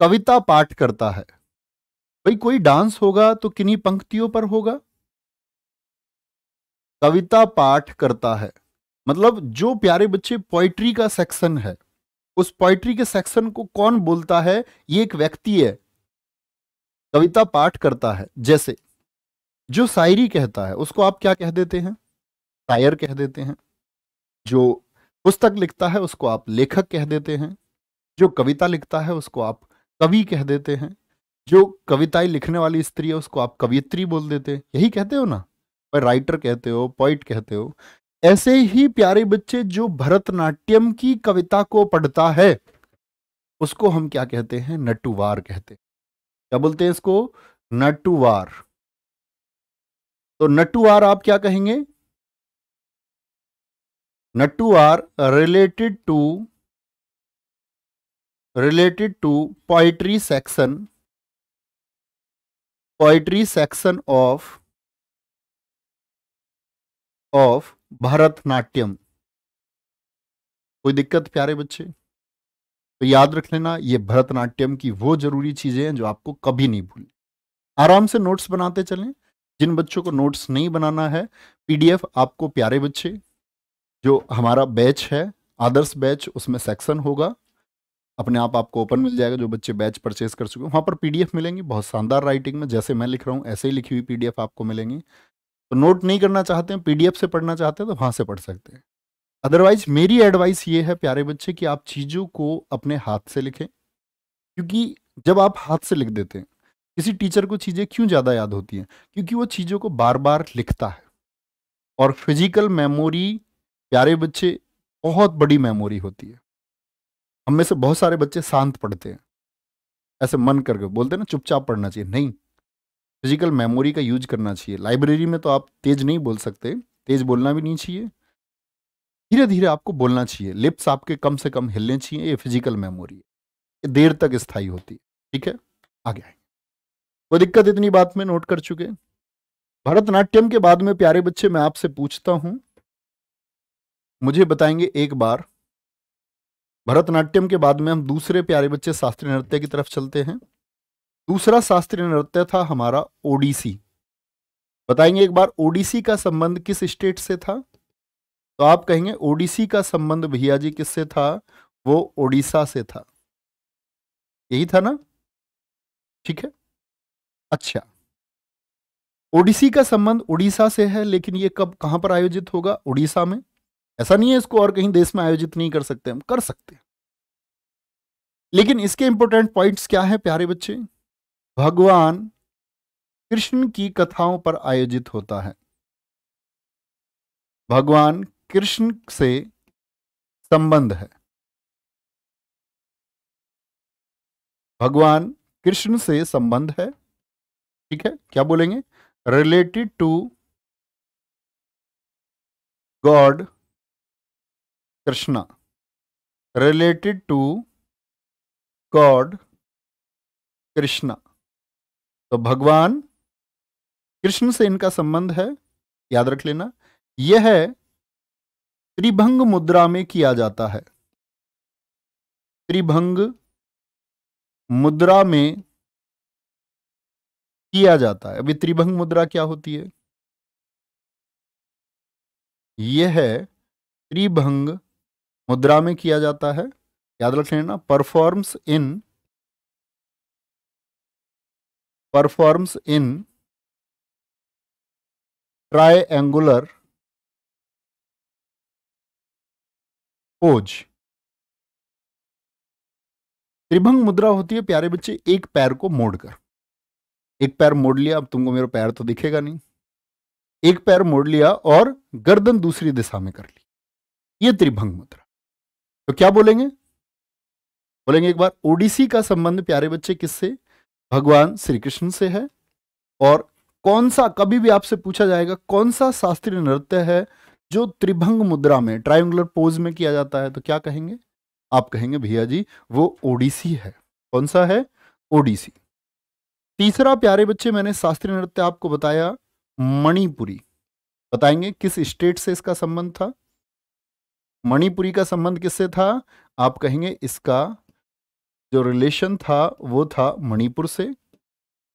कविता पाठ करता है भाई कोई डांस होगा तो किन्नी पंक्तियों पर होगा कविता पाठ करता है मतलब जो प्यारे बच्चे पोइट्री का सेक्शन है उस पोइट्री के सेक्शन को कौन बोलता है ये एक व्यक्ति है कविता पाठ करता है जैसे जो शायरी कहता है उसको आप क्या कह देते हैं शायर कह देते हैं जो पुस्तक लिखता है उसको आप लेखक कह देते हैं जो कविता लिखता है उसको आप कवि कह देते हैं जो कविताएं लिखने वाली स्त्री है उसको आप कवियत्री बोल देते हैं यही कहते हो ना पर राइटर कहते हो पोइट कहते हो ऐसे ही प्यारे बच्चे जो भरतनाट्यम की कविता को पढ़ता है उसको हम क्या कहते हैं नटुवार कहते हैं क्या बोलते हैं इसको नटुवार तो नटुवार आप क्या कहेंगे are related to related to poetry section poetry section of of Bharatanatyam कोई दिक्कत प्यारे बच्चे तो याद रख लेना ये भरतनाट्यम की वो जरूरी चीज़ें हैं जो आपको कभी नहीं भूलनी आराम से नोट्स बनाते चलें जिन बच्चों को नोट्स नहीं बनाना है पीडीएफ आपको प्यारे बच्चे जो हमारा बैच है आदर्श बैच उसमें सेक्शन होगा अपने आप आपको ओपन मिल जाएगा जो बच्चे बैच परचेज कर चुके हैं वहाँ पर पीडीएफ मिलेंगी बहुत शानदार राइटिंग में जैसे मैं लिख रहा हूँ ऐसे ही लिखी हुई पीडीएफ आपको मिलेंगी तो नोट नहीं करना चाहते हैं पीडीएफ से पढ़ना चाहते हैं तो वहाँ से पढ़ सकते हैं अदरवाइज मेरी एडवाइस ये है प्यारे बच्चे कि आप चीज़ों को अपने हाथ से लिखें क्योंकि जब आप हाथ से लिख देते हैं किसी टीचर को चीज़ें क्यों ज़्यादा याद होती हैं क्योंकि वो चीज़ों को बार बार लिखता है और फिजिकल मेमोरी प्यारे बच्चे बहुत बड़ी मेमोरी होती है हम में से बहुत सारे बच्चे शांत पढ़ते हैं ऐसे मन करके बोलते हैं ना चुपचाप पढ़ना चाहिए नहीं फिजिकल मेमोरी का यूज करना चाहिए लाइब्रेरी में तो आप तेज नहीं बोल सकते तेज बोलना भी नहीं चाहिए धीरे धीरे आपको बोलना चाहिए लिप्स आपके कम से कम हिलने चाहिए ये फिजिकल मेमोरी है ये देर तक स्थायी होती है ठीक है आगे आएंगे वो दिक्कत इतनी बात में नोट कर चुके भरतनाट्यम के बाद में प्यारे बच्चे मैं आपसे पूछता हूं मुझे बताएंगे एक बार भरतनाट्यम के बाद में हम दूसरे प्यारे बच्चे शास्त्रीय नृत्य की तरफ चलते हैं दूसरा शास्त्रीय नृत्य था हमारा ओडिसी बताएंगे एक बार ओडिसी का संबंध किस स्टेट से था तो आप कहेंगे ओडिसी का संबंध भैया जी किससे था वो ओडिशा से था यही था ना ठीक है अच्छा ओडिसी का संबंध उड़ीसा से है लेकिन ये कब कहां पर आयोजित होगा उड़ीसा में ऐसा नहीं है इसको और कहीं देश में आयोजित नहीं कर सकते हम कर सकते हैं लेकिन इसके इंपॉर्टेंट पॉइंट्स क्या है प्यारे बच्चे भगवान कृष्ण की कथाओं पर आयोजित होता है भगवान कृष्ण से संबंध है भगवान कृष्ण से संबंध है ठीक है क्या बोलेंगे related to god Krishna related to god Krishna तो भगवान कृष्ण से इनका संबंध है याद रख लेना यह है त्रिभंग मुद्रा में किया जाता है त्रिभंग मुद्रा में किया जाता है अभी त्रिभंग मुद्रा क्या होती है यह है त्रिभंग मुद्रा में किया जाता है याद रख लेना performs in performs in angular ओज त्रिभंग मुद्रा होती है प्यारे बच्चे एक पैर को मोड़कर एक पैर मोड़ लिया अब तुमको मेरा पैर तो दिखेगा नहीं एक पैर मोड़ लिया और गर्दन दूसरी दिशा में कर ली ये त्रिभंग मुद्रा तो क्या बोलेंगे बोलेंगे एक बार ओडिसी का संबंध प्यारे बच्चे किससे भगवान श्री कृष्ण से है और कौन सा कभी भी आपसे पूछा जाएगा कौन सा शास्त्रीय नृत्य है जो त्रिभंग मुद्रा में ट्राइंगुलर पोज में किया जाता है तो क्या कहेंगे आप कहेंगे भैया जी वो ओडिसी है कौन सा है ओडिसी तीसरा प्यारे बच्चे मैंने शास्त्रीय नृत्य आपको बताया मणिपुरी बताएंगे किस स्टेट से इसका संबंध था मणिपुरी का संबंध किससे था आप कहेंगे इसका जो रिलेशन था वो था मणिपुर से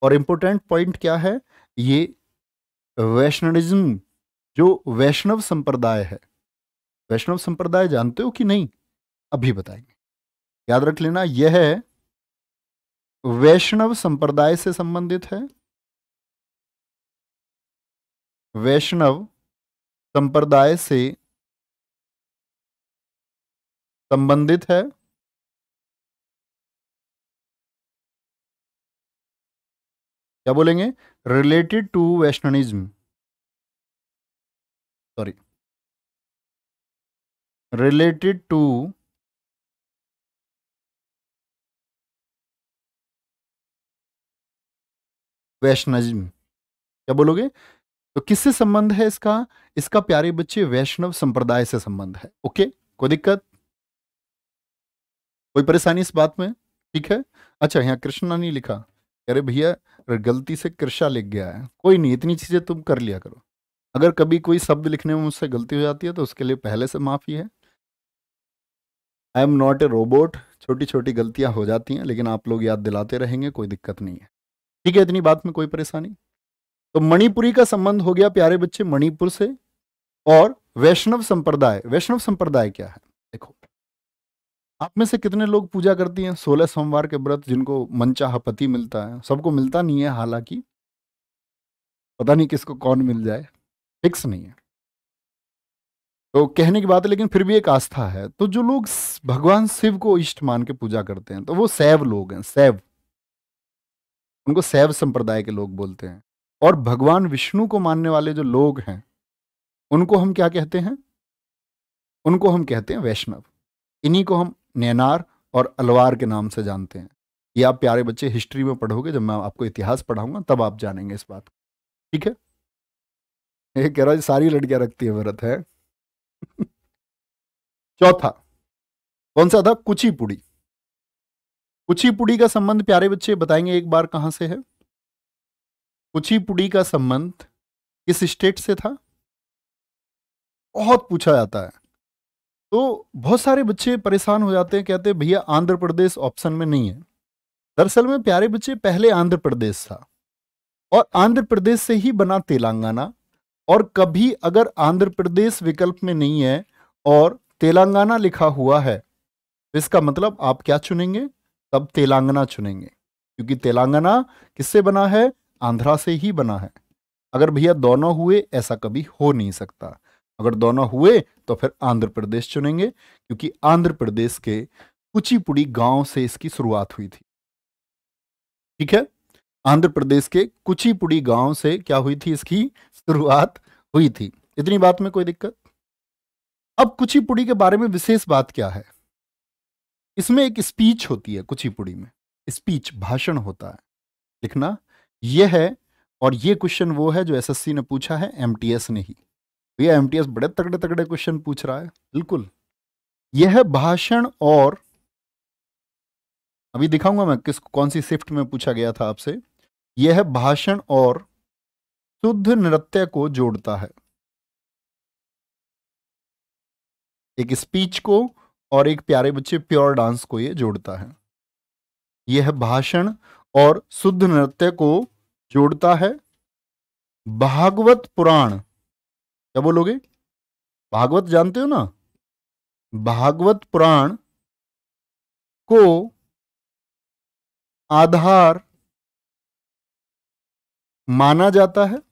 और इंपॉर्टेंट पॉइंट क्या है ये वैष्णविज्म जो वैष्णव संप्रदाय है वैष्णव संप्रदाय जानते हो कि नहीं अभी बताएंगे याद रख लेना यह वैष्णव संप्रदाय से संबंधित है वैष्णव संप्रदाय से संबंधित है क्या बोलेंगे related to Vaishnavism sorry related to Vaishnav क्या बोलोगे तो किससे संबंध है इसका इसका प्यारे बच्चे वैष्णव संप्रदाय से संबंध है ओके कोई दिक्कत कोई परेशानी इस बात में ठीक है अच्छा यहाँ कृष्णा नहीं लिखा अरे भैया गलती से कृषा लिख गया है कोई नहीं इतनी चीजें तुम कर लिया करो अगर कभी कोई शब्द लिखने में मुझसे गलती हो जाती है तो उसके लिए पहले से माफ़ी है I am not a robot छोटी छोटी गलतियाँ हो जाती हैं लेकिन आप लोग याद दिलाते रहेंगे कोई दिक्कत नहीं है ठीक है इतनी बात में कोई परेशानी तो मणिपुरी का संबंध हो गया प्यारे बच्चे मणिपुर से और वैष्णव संप्रदाय वैष्णव संप्रदाय क्या है देखो आप में से कितने लोग पूजा करती हैं सोलह सोमवार के व्रत जिनको मनचाहा पति मिलता है सबको मिलता नहीं है हालांकि पता नहीं किसको कौन मिल जाए फिक्स नहीं है तो कहने की बात है लेकिन फिर भी एक आस्था है तो जो लोग भगवान शिव को इष्ट मान के पूजा करते हैं तो वो सैव लोग हैं सैव उनको सैव संप्रदाय के लोग बोलते हैं और भगवान विष्णु को मानने वाले जो लोग हैं उनको हम क्या कहते हैं उनको हम कहते हैं वैष्णव इन्हीं को हम नैनार और अलवार के नाम से जानते हैं ये आप प्यारे बच्चे हिस्ट्री में पढ़ोगे जब मैं आपको इतिहास पढ़ाऊंगा तब आप जानेंगे इस बात को ठीक है ये कह रहा है सारी लड़कियां रखती है व्रत है चौथा कौन सा था कुचीपुड़ी कुचीपुड़ी का संबंध प्यारे बच्चे बताएंगे एक बार कहां से है कुचीपुड़ी का संबंध किस स्टेट से था बहुत पूछा जाता है तो बहुत सारे बच्चे परेशान हो जाते हैं कहते हैं भैया आंध्र प्रदेश ऑप्शन में नहीं है दरअसल में प्यारे बच्चे पहले आंध्र प्रदेश था और आंध्र प्रदेश से ही बना तेलंगाना और कभी अगर आंध्र प्रदेश विकल्प में नहीं है और तेलंगाना लिखा हुआ है इसका मतलब आप क्या चुनेंगे तब तेलंगाना चुनेंगे क्योंकि तेलंगाना किससे बना है आंध्रा से ही बना है अगर भैया दोनों हुए ऐसा कभी हो नहीं सकता अगर दोनों हुए तो फिर आंध्र प्रदेश चुनेंगे क्योंकि आंध्र प्रदेश के कुचिपुड़ी गांव से इसकी शुरुआत हुई थी ठीक है आंध्र प्रदेश के कुचिपुड़ी गांव से क्या हुई थी इसकी शुरुआत हुई थी इतनी बात में कोई दिक्कत अब कुचिपुड़ी के बारे में विशेष बात क्या है इसमें एक स्पीच होती है कुचिपुड़ी में स्पीच भाषण होता है लिखना यह है और ये क्वेश्चन वो है जो एसएससी ने पूछा है एमटीएस ने ही भैया तो एमटीएस बड़े तगड़े तगड़े क्वेश्चन पूछ रहा है बिल्कुल यह भाषण और अभी दिखाऊंगा मैं किस कौन सी शिफ्ट में पूछा गया था आपसे यह भाषण और शुद्ध नृत्य को जोड़ता है एक स्पीच को और एक प्यारे बच्चे प्योर डांस को ये जोड़ता है यह भाषण और शुद्ध नृत्य को जोड़ता है भागवत पुराण क्या बोलोगे भागवत जानते हो ना भागवत पुराण को आधार माना जाता है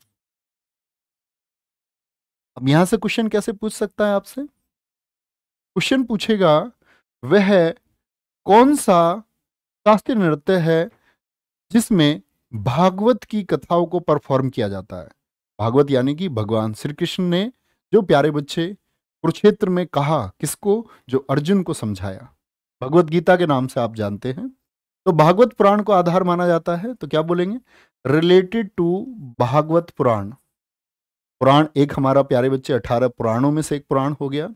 अब यहां से क्वेश्चन कैसे पूछ सकता है आपसे क्वेश्चन पूछेगा वह कौन सा शास्त्रीय नृत्य है जिसमें भागवत की कथाओं को परफॉर्म किया जाता है भागवत यानी कि भगवान श्री कृष्ण ने जो प्यारे बच्चे कुरुक्षेत्र में कहा किसको जो अर्जुन को समझाया भगवत गीता के नाम से आप जानते हैं तो भागवत पुराण को आधार माना जाता है तो क्या बोलेंगे रिलेटेड टू भागवत पुराण पुराण एक हमारा प्यारे बच्चे अठारह पुराणों में से एक पुराण हो गया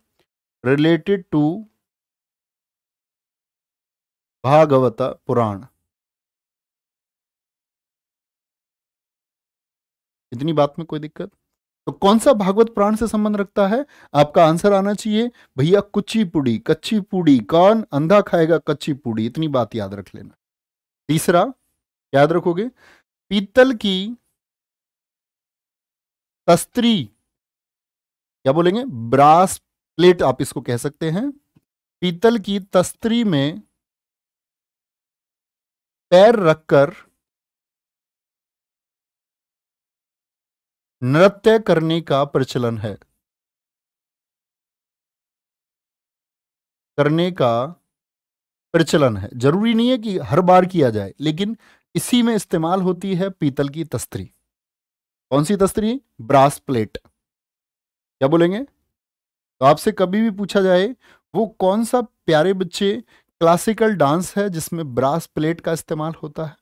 रिलेटेड टू भागवत पुराण इतनी बात में कोई दिक्कत तो कौन सा भागवत पुराण से संबंध रखता है आपका आंसर आना चाहिए भैया कुची पुड़ी कच्ची पुड़ी कौन अंधा खाएगा कच्ची पुड़ी इतनी बात याद रख लेना तीसरा याद रखोगे पीतल की तस्त्री क्या बोलेंगे ब्रास प्लेट आप इसको कह सकते हैं पीतल की तस्त्री में पैर रखकर नृत्य करने का प्रचलन है करने का प्रचलन है जरूरी नहीं है कि हर बार किया जाए लेकिन इसी में इस्तेमाल होती है पीतल की तस्त्री कौन सी दस्तरी ब्रास प्लेट क्या बोलेंगे तो आपसे कभी भी पूछा जाए वो कौन सा प्यारे बच्चे क्लासिकल डांस है जिसमें ब्रास प्लेट का इस्तेमाल होता है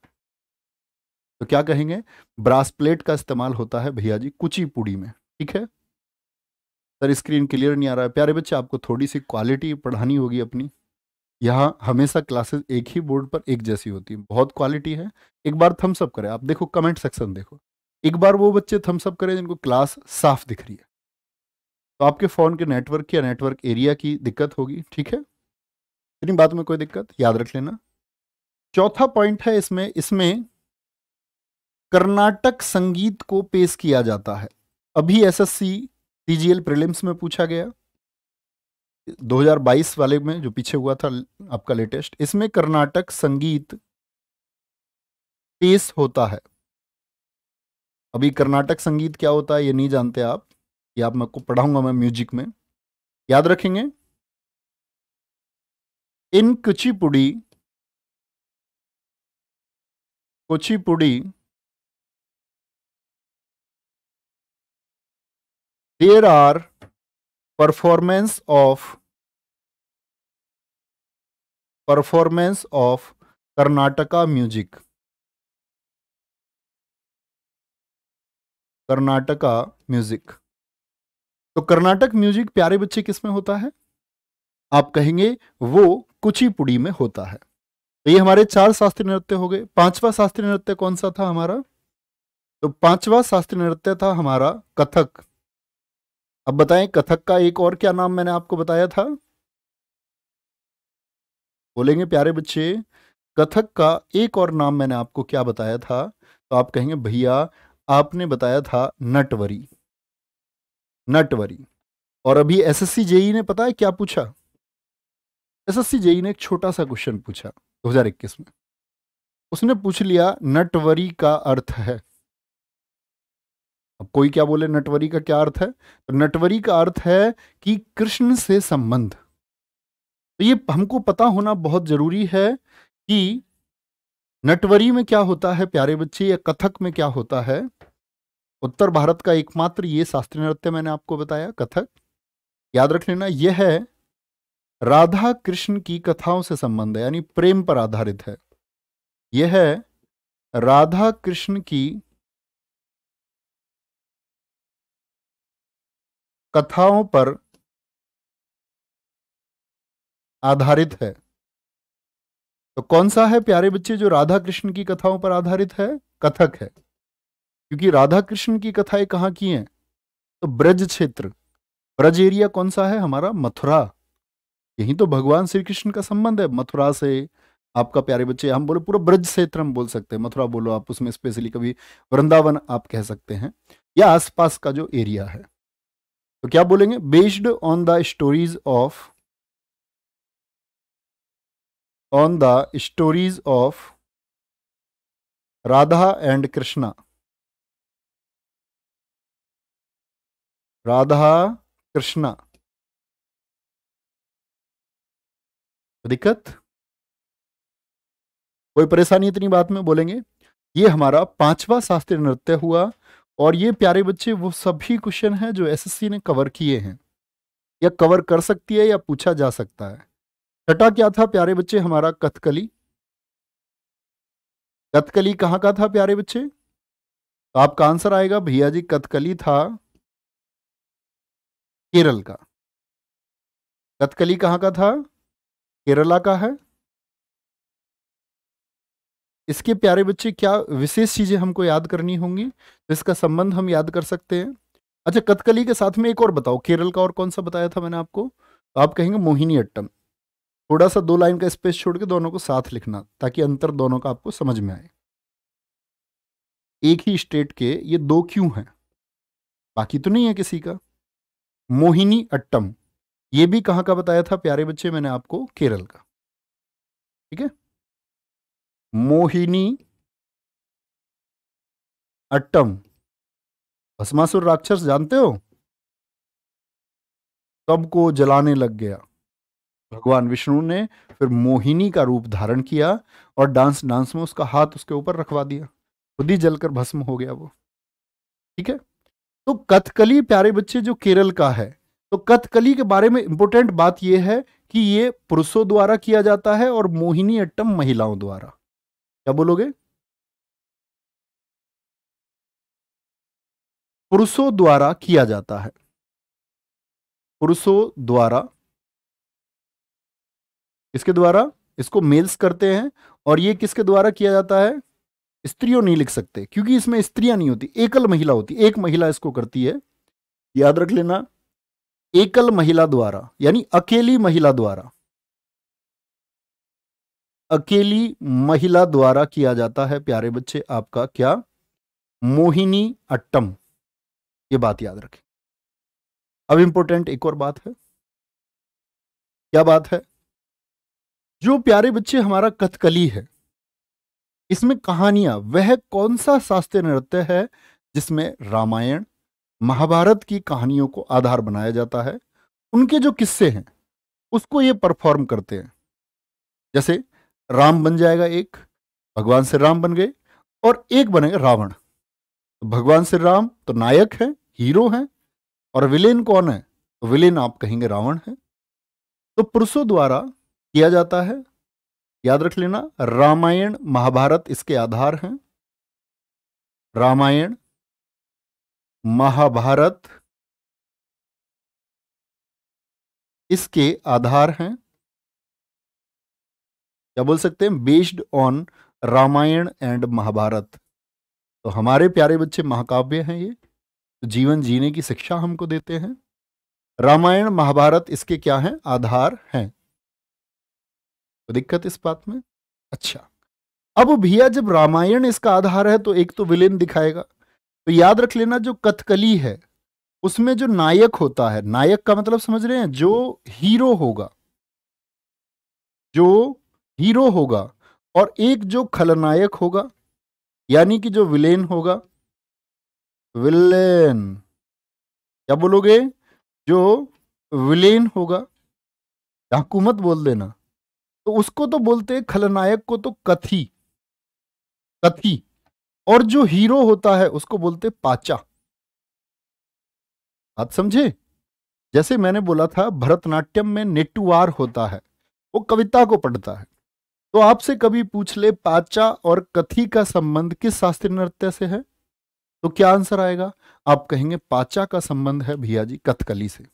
तो क्या कहेंगे ब्रास प्लेट का इस्तेमाल होता है भैया जी कुचीपुड़ी में ठीक है सर स्क्रीन क्लियर नहीं आ रहा है प्यारे बच्चे आपको थोड़ी सी क्वालिटी पढ़ानी होगी अपनी यहाँ हमेशा क्लासेस एक ही बोर्ड पर एक जैसी होती है बहुत क्वालिटी है एक बार थम्सअप करें आप देखो कमेंट सेक्शन देखो एक बार वो बच्चे थम्स अप करें जिनको क्लास साफ दिख रही है तो आपके फ़ोन के नेटवर्क या नेटवर्क एरिया की दिक्कत होगी ठीक है इतनी बात में कोई दिक्कत याद रख लेना चौथा पॉइंट है इसमें इसमें कर्नाटक संगीत को पेश किया जाता है अभी एसएससी टीजीएल प्रीलिम्स में पूछा गया 2022 वाले में जो पीछे हुआ था आपका लेटेस्ट इसमें कर्नाटक संगीत पेश होता है अभी कर्नाटक संगीत क्या होता है ये नहीं जानते आप ये आप मैं पढ़ाऊंगा मैं म्यूजिक में याद रखेंगे in Kuchipudi Kuchipudi there are performance of performance of Karnataka music Karnataka music तो कर्नाटक म्यूजिक प्यारे बच्चे किस में होता है आप कहेंगे वो कुचिपुड़ी में होता है तो ये हमारे चार शास्त्रीय नृत्य हो गए पांचवा शास्त्रीय नृत्य कौन सा था हमारा तो पांचवा शास्त्रीय नृत्य था हमारा कथक अब बताएं कथक का एक और क्या नाम मैंने आपको बताया था बोलेंगे प्यारे बच्चे कथक का एक और नाम मैंने आपको क्या बताया था तो आप कहेंगे भैया आपने बताया था नटवरी नटवरी और अभी एसएससी जेई e ने पता है क्या पूछा एसएससी जेई e ने एक छोटा सा क्वेश्चन पूछा 2021 में उसने पूछ लिया नटवरी का अर्थ है अब कोई क्या बोले नटवरी का क्या अर्थ है तो नटवरी का अर्थ है कि कृष्ण से संबंध तो ये हमको पता होना बहुत जरूरी है कि नटवरी में क्या होता है प्यारे बच्चे या कथक में क्या होता है उत्तर भारत का एकमात्र ये शास्त्रीय नृत्य मैंने आपको बताया कथक याद रख लेना यह है राधा कृष्ण की कथाओं से संबंध है यानी प्रेम पर आधारित है यह है राधा कृष्ण की कथाओं पर आधारित है तो कौन सा है प्यारे बच्चे जो राधा कृष्ण की कथाओं पर आधारित है कथक है क्योंकि राधा कृष्ण की कथाएं कहाँ की हैं तो ब्रज क्षेत्र ब्रज एरिया कौन सा है हमारा मथुरा यही तो भगवान श्री कृष्ण का संबंध है मथुरा से आपका प्यारे बच्चे हम बोले पूरा ब्रज क्षेत्र हम बोल सकते हैं मथुरा बोलो आप उसमें स्पेशली कभी वृंदावन आप कह सकते हैं या आसपास का जो एरिया है तो क्या बोलेंगे based on the stories of on the stories of Radha and Krishna. Radha Krishna. दिक्कत कोई परेशानी इतनी बात में बोलेंगे ये हमारा पांचवा शास्त्रीय नृत्य हुआ और ये प्यारे बच्चे वो सभी क्वेश्चन हैं जो एसएससी ने कवर किए हैं या कवर कर सकती है या पूछा जा सकता है छठा क्या था प्यारे बच्चे हमारा कथकली कथकली कहाँ का था प्यारे बच्चे तो आपका आंसर आएगा भैया जी कथकली था केरल का कथकली कहाँ का था केरला का है इसके प्यारे बच्चे क्या विशेष चीजें हमको याद करनी होंगी तो इसका संबंध हम याद कर सकते हैं अच्छा कथकली के साथ में एक और बताओ केरल का और कौन सा बताया था मैंने आपको तो आप कहेंगे मोहिनी अट्टम थोड़ा सा दो लाइन का स्पेस छोड़ के दोनों को साथ लिखना ताकि अंतर दोनों का आपको समझ में आए एक ही स्टेट के ये दो क्यों हैं बाकी तो नहीं है किसी का मोहिनी अट्टम ये भी कहाँ का बताया था प्यारे बच्चे मैंने आपको केरल का ठीक है मोहिनी अट्टम भस्मासुर राक्षस जानते हो सबको को जलाने लग गया भगवान विष्णु ने फिर मोहिनी का रूप धारण किया और डांस डांस में उसका हाथ उसके ऊपर रखवा दिया खुद ही जलकर भस्म हो गया वो ठीक है तो कथकली प्यारे बच्चे जो केरल का है तो कथकली के बारे में इंपॉर्टेंट बात यह है कि ये पुरुषों द्वारा किया जाता है और मोहिनी अट्टम महिलाओं द्वारा क्या बोलोगे पुरुषों द्वारा किया जाता है पुरुषों द्वारा किसके द्वारा इसको मेल्स करते हैं और ये किसके द्वारा किया जाता है स्त्रियों नहीं लिख सकते क्योंकि इसमें स्त्रियां नहीं होती एकल महिला होती एक महिला इसको करती है याद रख लेना एकल महिला द्वारा यानी अकेली महिला द्वारा अकेली महिला द्वारा किया जाता है प्यारे बच्चे आपका क्या मोहिनी अट्टम ये बात याद रखें अब इंपॉर्टेंट एक और बात है क्या बात है जो प्यारे बच्चे हमारा कथकली है इसमें कहानियां वह कौन सा शास्त्रीय नृत्य है जिसमें रामायण महाभारत की कहानियों को आधार बनाया जाता है उनके जो किस्से हैं उसको ये परफॉर्म करते हैं जैसे राम बन जाएगा एक भगवान श्री राम बन गए और एक बनेगा रावण तो भगवान श्री राम तो नायक है हीरो है और विलेन कौन है तो विलेन आप कहेंगे रावण है तो पुरुषों द्वारा किया जाता है याद रख लेना रामायण महाभारत इसके आधार हैं रामायण महाभारत इसके आधार हैं क्या बोल सकते हैं based on Ramayana and Mahabharata तो हमारे प्यारे बच्चे महाकाव्य हैं ये तो जीवन जीने की शिक्षा हमको देते हैं रामायण महाभारत इसके क्या हैं आधार हैं तो दिक्कत इस बात में अच्छा अब भैया जब रामायण इसका आधार है तो एक तो विलेन दिखाएगा तो याद रख लेना जो कथकली है उसमें जो नायक होता है नायक का मतलब समझ रहे हैं जो हीरो होगा जो हीरो होगा और एक जो खलनायक होगा यानी कि जो विलेन होगा विलेन क्या बोलोगे जो विलेन होगा हुकूमत बोल देना तो उसको तो बोलते हैं खलनायक को तो कथी कथी और जो हीरो होता है उसको बोलते पाचा बात समझे जैसे मैंने बोला था भरतनाट्यम में नेटुआर होता है वो कविता को पढ़ता है तो आपसे कभी पूछ ले पाचा और कथी का संबंध किस शास्त्रीय नृत्य से है तो क्या आंसर आएगा आप कहेंगे पाचा का संबंध है भैया जी कथकली से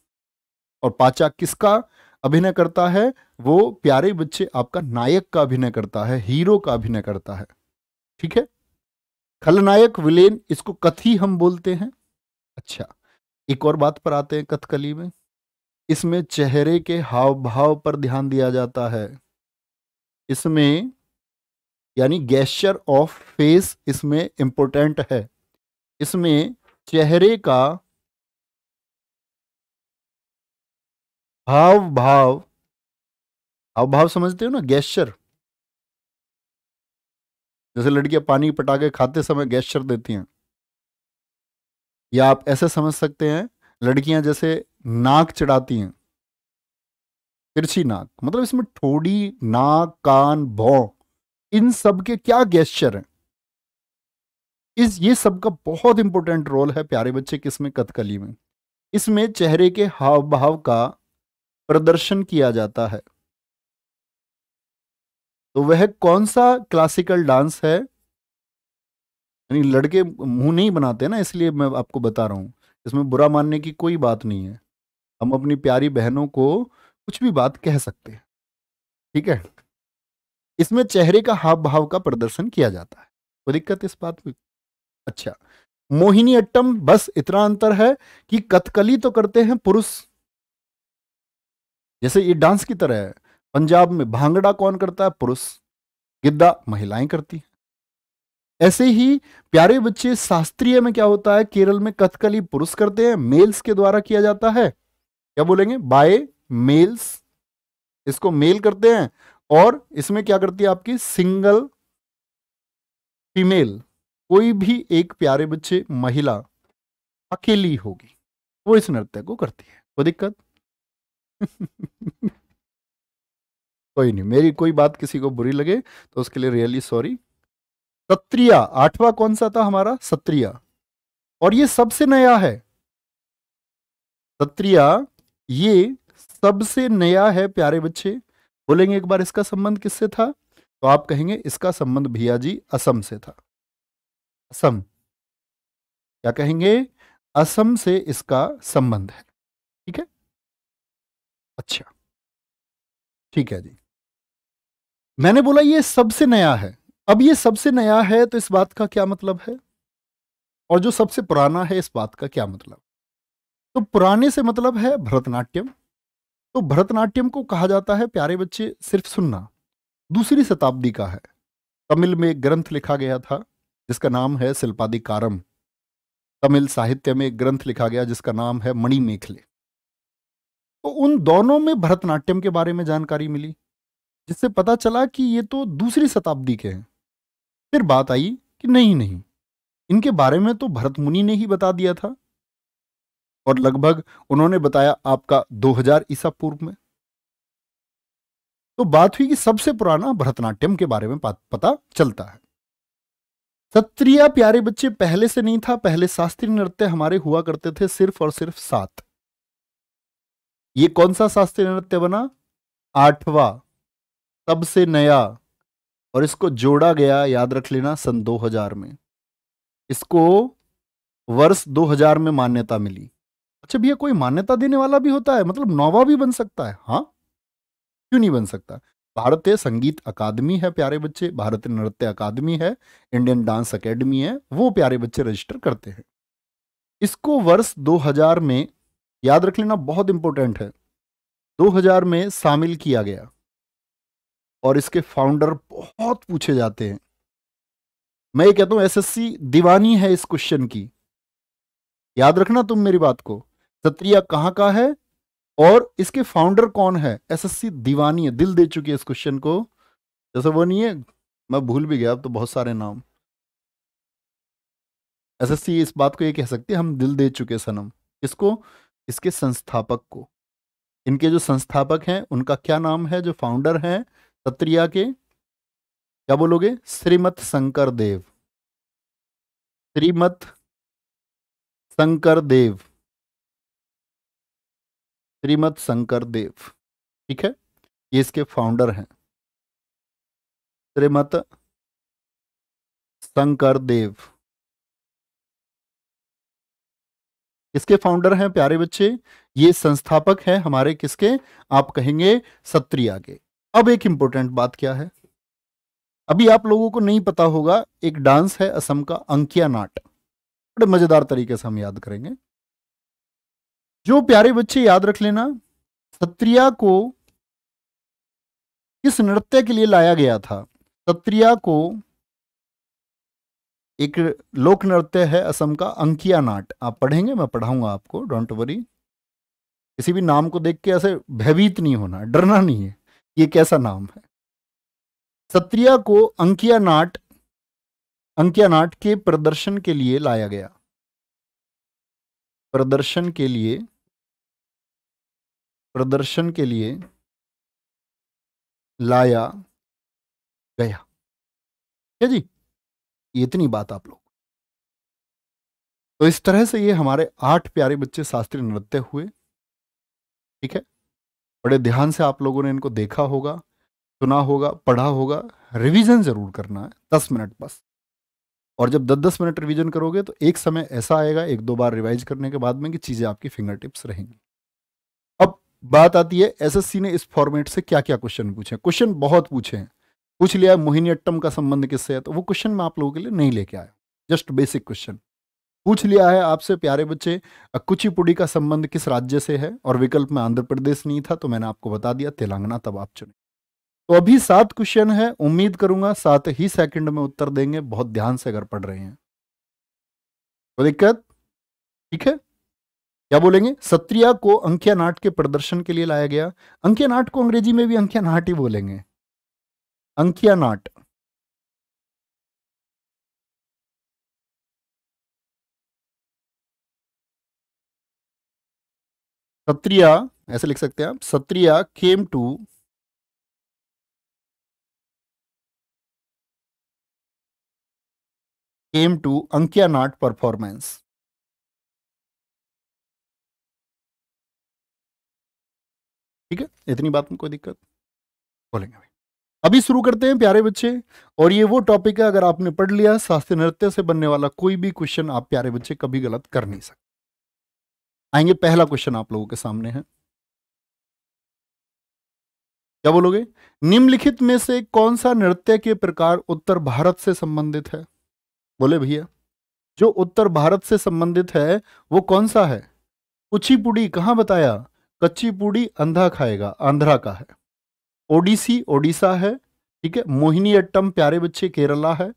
और पाचा किसका अभिनय करता है वो प्यारे बच्चे आपका नायक का अभिनय करता है हीरो का अभिनय करता है ठीक है खलनायक विलेन इसको कथी हम बोलते हैं अच्छा एक और बात पर आते हैं कथकली में इसमें चेहरे के हाव भाव पर ध्यान दिया जाता है इसमें यानी गैस्चर ऑफ फेस इसमें इंपॉर्टेंट है इसमें चेहरे का हाव भाव हाव भाव समझते हो ना गैस्चर जैसे लड़कियां पानी पटाके खाते समय गैस्चर देती हैं या आप ऐसे समझ सकते हैं लड़कियां जैसे नाक चढ़ाती हैं तिरछी नाक मतलब इसमें थोड़ी नाक कान भौ इन सब के क्या गैस्चर हैं इस ये सब का बहुत इंपॉर्टेंट रोल है प्यारे बच्चे किसमें कथकली में इसमें चेहरे के हाव भाव का प्रदर्शन किया जाता है तो वह कौन सा क्लासिकल डांस है यानी लड़के मुंह नहीं बनाते ना इसलिए मैं आपको बता रहा हूं इसमें बुरा मानने की कोई बात नहीं है हम अपनी प्यारी बहनों को कुछ भी बात कह सकते हैं ठीक है इसमें चेहरे का हाव भाव का प्रदर्शन किया जाता है तो दिक्कत इस बात में अच्छा मोहिनी अट्टम बस इतना अंतर है कि कथकली तो करते हैं पुरुष जैसे ये डांस की तरह है पंजाब में भांगड़ा कौन करता है पुरुष गिद्दा महिलाएं करती हैं ऐसे ही प्यारे बच्चे शास्त्रीय में क्या होता है केरल में कथकली पुरुष करते हैं मेल्स के द्वारा किया जाता है क्या बोलेंगे बाय मेल्स इसको मेल करते हैं और इसमें क्या करती है आपकी सिंगल फीमेल कोई भी एक प्यारे बच्चे महिला अकेली होगी वो इस नृत्य को करती है कोई दिक्कत कोई नहीं मेरी कोई बात किसी को बुरी लगे तो उसके लिए रियली सॉरी सत्रिया आठवां कौन सा था हमारा सत्रिया और ये सबसे नया है सत्रिया ये सबसे नया है प्यारे बच्चे बोलेंगे एक बार इसका संबंध किससे था तो आप कहेंगे इसका संबंध भैया जी असम से था असम क्या कहेंगे असम से इसका संबंध है ठीक है अच्छा ठीक है जी मैंने बोला ये सबसे नया है अब ये सबसे नया है तो इस बात का क्या मतलब है और जो सबसे पुराना है इस बात का क्या मतलब तो पुराने से मतलब है भरतनाट्यम तो भरतनाट्यम को कहा जाता है प्यारे बच्चे सिर्फ सुनना दूसरी शताब्दी का है तमिल में एक ग्रंथ लिखा गया था जिसका नाम है शिल्पादिकारम तमिल साहित्य में एक ग्रंथ लिखा गया जिसका नाम है मणिमेखले तो उन दोनों में भरतनाट्यम के बारे में जानकारी मिली जिससे पता चला कि ये तो दूसरी शताब्दी के हैं फिर बात आई कि नहीं नहीं इनके बारे में तो भरत मुनि ने ही बता दिया था और लगभग उन्होंने बताया आपका 2000 ईसा पूर्व में तो बात हुई कि सबसे पुराना भरतनाट्यम के बारे में पता चलता है सत्रिया प्यारे बच्चे पहले से नहीं था पहले शास्त्रीय नृत्य हमारे हुआ करते थे सिर्फ और सिर्फ सात ये कौन सा शास्त्रीय नृत्य बना तब सबसे नया और इसको जोड़ा गया याद रख लेना सन 2000 में इसको वर्ष 2000 में मान्यता मिली अच्छा भैया कोई मान्यता देने वाला भी होता है मतलब नौवा भी बन सकता है हाँ क्यों नहीं बन सकता भारतीय संगीत अकादमी है प्यारे बच्चे भारतीय नृत्य अकादमी है इंडियन डांस अकेडमी है वो प्यारे बच्चे रजिस्टर करते हैं इसको वर्ष 2000 में याद रख लेना बहुत इंपॉर्टेंट है 2000 में शामिल किया गया और इसके फाउंडर बहुत पूछे जाते हैं मैं ये कहता हूं एसएससी दीवानी है इस क्वेश्चन की याद रखना तुम मेरी बात को सत्रिया कहां का है और इसके फाउंडर कौन है एसएससी दीवानी है दिल दे चुकी है इस क्वेश्चन को जैसे वो नहीं है मैं भूल भी गया अब तो बहुत सारे नाम एसएससी इस बात को ये कह सकती है हम दिल दे चुके सनम इसको इसके संस्थापक को इनके जो संस्थापक हैं उनका क्या नाम है जो फाउंडर हैं सत्रिया के क्या बोलोगे श्रीमत शंकर देव श्रीमत शंकर देव श्रीमत शंकर देव ठीक है ये इसके फाउंडर हैं श्रीमत शंकर देव इसके फाउंडर हैं प्यारे बच्चे ये संस्थापक हैं हमारे किसके आप कहेंगे सत्रिया के अब एक इम्पोर्टेंट बात क्या है अभी आप लोगों को नहीं पता होगा एक डांस है असम का अंकिया नाट बड़े मजेदार तरीके से हम याद करेंगे जो प्यारे बच्चे याद रख लेना सत्रिया को किस नृत्य के लिए लाया गया था सत्रिया को एक लोक नृत्य है असम का अंकिया नाट आप पढ़ेंगे मैं पढ़ाऊंगा आपको डोंट वरी किसी भी नाम को देख के ऐसे भयभीत नहीं होना डरना नहीं है ये कैसा नाम है सत्रिया को अंकिया नाट अंकिया नाट के प्रदर्शन के लिए लाया गया प्रदर्शन के लिए प्रदर्शन के लिए लाया गया क्या जी ये इतनी बात आप लोग तो इस तरह से ये हमारे आठ प्यारे बच्चे शास्त्रीय नृत्य हुए ठीक है बड़े ध्यान से आप लोगों ने इनको देखा होगा सुना होगा पढ़ा होगा रिवीजन जरूर करना है दस मिनट बस और जब दस दस मिनट रिवीजन करोगे तो एक समय ऐसा आएगा एक दो बार रिवाइज करने के बाद में कि चीज़ें आपकी फिंगर टिप्स रहेंगी अब बात आती है एसएससी ने इस फॉर्मेट से क्या क्या क्वेश्चन पूछे क्वेश्चन बहुत पूछे हैं पूछ लिया मोहिनीअट्टम का संबंध किससे है तो वो क्वेश्चन मैं आप लोगों के लिए नहीं लेके आया जस्ट बेसिक क्वेश्चन पूछ लिया है आपसे प्यारे बच्चे कुचिपुड़ी का संबंध किस राज्य से है और विकल्प में आंध्र प्रदेश नहीं था तो मैंने आपको बता दिया तेलंगाना तब आप चुने तो अभी सात क्वेश्चन है उम्मीद करूंगा सात ही सेकंड में उत्तर देंगे बहुत ध्यान से अगर पढ़ रहे हैं तो दिक्कत ठीक है क्या बोलेंगे सत्रिया को अंकिया नाट के प्रदर्शन के लिए लाया गया अंकिया नाट को अंग्रेजी में भी अंकिया नाट ही बोलेंगे अंकिया नाट सत्रिया ऐसे लिख सकते हैं आप Sattriya came to came to Ankiya Naat performance ठीक है इतनी बात में कोई दिक्कत बोलेंगे अभी शुरू करते हैं प्यारे बच्चे और ये वो टॉपिक है अगर आपने पढ़ लिया शास्त्रीय नृत्य से बनने वाला कोई भी क्वेश्चन आप प्यारे बच्चे कभी गलत कर नहीं सकते आएंगे पहला क्वेश्चन आप लोगों के सामने है क्या बोलोगे निम्नलिखित में से कौन सा नृत्य के प्रकार उत्तर भारत से संबंधित है बोले भैया जो उत्तर भारत से संबंधित है वो कौन सा है कुछी पुड़ी कहां बताया कच्ची पुड़ी अंधा खाएगा आंध्रा का है ओडिसी ओडिशा है ठीक है मोहिनी अट्टम प्यारे बच्चे केरला है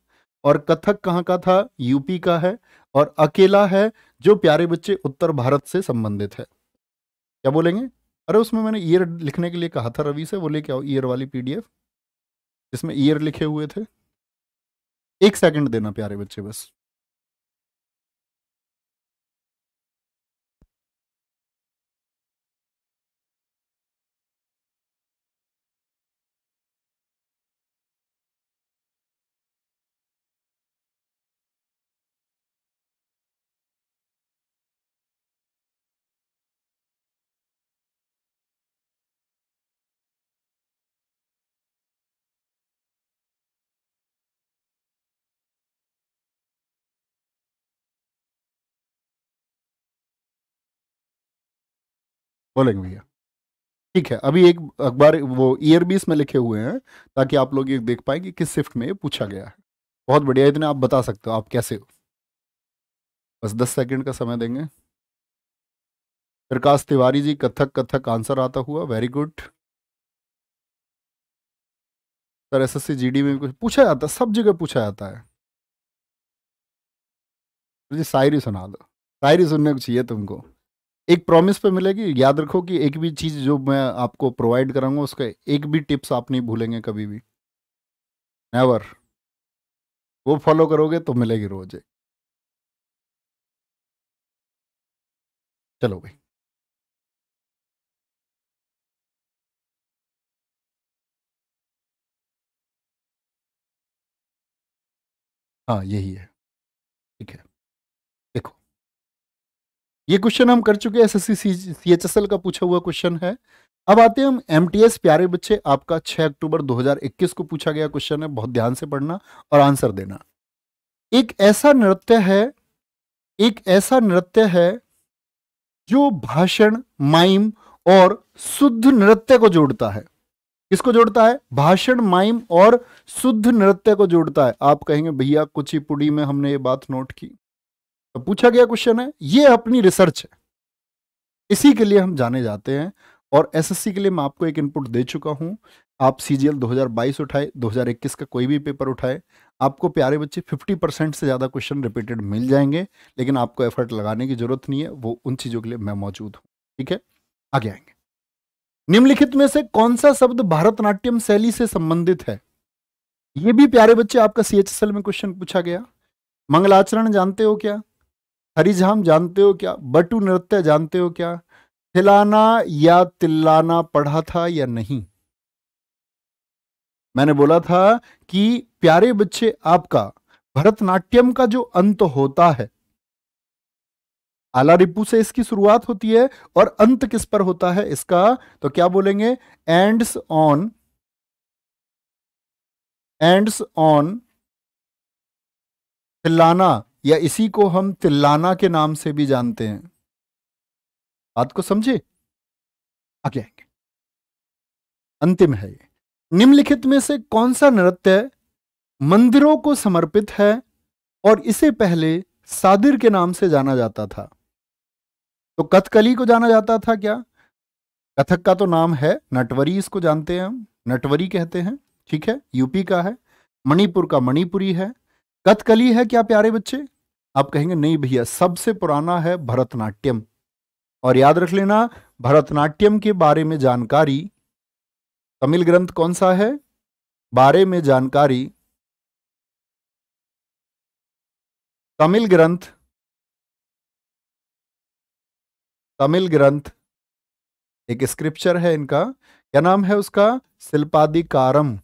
और कथक कहाँ का था यूपी का है और अकेला है जो प्यारे बच्चे उत्तर भारत से संबंधित है क्या बोलेंगे अरे उसमें मैंने ईयर लिखने के लिए कहा था रवि से वो लेके आओ ईयर वाली पीडीएफ जिसमें ईयर लिखे हुए थे एक सेकंड देना प्यारे बच्चे बस बोलेंगे भैया ठीक है अभी एक अखबार वो ईयर e बीस में लिखे हुए हैं ताकि आप लोग ये देख पाए कि किस शिफ्ट में ये पूछा गया है बहुत बढ़िया इतने आप बता सकते हो आप कैसे हो बस दस सेकंड का समय देंगे प्रकाश तिवारी जी कथक कथक आंसर आता हुआ very good sir S S में कुछ पूछा जाता है सब जगह पूछा जाता है जी शायरी सुना दो शायरी सुनने को चाहिए तुमको एक प्रॉमिस पे मिलेगी याद रखो कि एक भी चीज जो मैं आपको प्रोवाइड कराऊंगा उसका एक भी टिप्स आप नहीं भूलेंगे कभी भी नेवर वो फॉलो करोगे तो मिलेगी रोज एक चलो भाई हाँ यही है ये क्वेश्चन हम कर चुके हैं एस एस सी का पूछा हुआ क्वेश्चन है अब आते हैं हम एम प्यारे बच्चे आपका 6 अक्टूबर 2021 को पूछा गया क्वेश्चन है बहुत ध्यान से पढ़ना और आंसर देना एक ऐसा नृत्य है एक ऐसा नृत्य है जो भाषण माइम और शुद्ध नृत्य को जोड़ता है किसको जोड़ता है भाषण माइम और शुद्ध नृत्य को जोड़ता है आप कहेंगे भैया पुडी में हमने ये बात नोट की तो पूछा गया क्वेश्चन है ये अपनी रिसर्च है इसी के लिए हम जाने जाते हैं और एसएससी के लिए मैं आपको एक इनपुट दे चुका हूं आप सी जी दो हज़ार बाईस उठाए दो हज़ार इक्कीस का कोई भी पेपर उठाए आपको प्यारे बच्चे 50 परसेंट से ज़्यादा क्वेश्चन रिपीटेड मिल जाएंगे लेकिन आपको एफर्ट लगाने की ज़रूरत नहीं है वो उन चीज़ों के लिए मैं मौजूद हूँ ठीक है आगे आएंगे निम्नलिखित में से कौन सा शब्द भारतनाट्यम शैली से संबंधित है ये भी प्यारे बच्चे आपका सी में क्वेश्चन पूछा गया मंगलाचरण जानते हो क्या हरिझाम जानते हो क्या बटू नृत्य जानते हो क्या हिलाना या तिल्लाना पढ़ा था या नहीं मैंने बोला था कि प्यारे बच्चे आपका भरतनाट्यम का जो अंत होता है आला रिपू से इसकी शुरुआत होती है और अंत किस पर होता है इसका तो क्या बोलेंगे एंड्स ऑन एंड्स ऑन हिलाना या इसी को हम तिल्लाना के नाम से भी जानते हैं बात को समझे आगे आएंगे अंतिम है ये निम्नलिखित में से कौन सा नृत्य मंदिरों को समर्पित है और इसे पहले सादिर के नाम से जाना जाता था तो कथकली को जाना जाता था क्या कथक का तो नाम है नटवरी इसको जानते हैं हम नटवरी कहते हैं ठीक है यूपी का है मणिपुर का मणिपुरी है कथकली है क्या प्यारे बच्चे आप कहेंगे नहीं भैया सबसे पुराना है भरतनाट्यम और याद रख लेना भरतनाट्यम के बारे में जानकारी तमिल ग्रंथ कौन सा है बारे में जानकारी तमिल ग्रंथ तमिल ग्रंथ एक स्क्रिप्चर है इनका क्या नाम है उसका शिल्पाधिकारम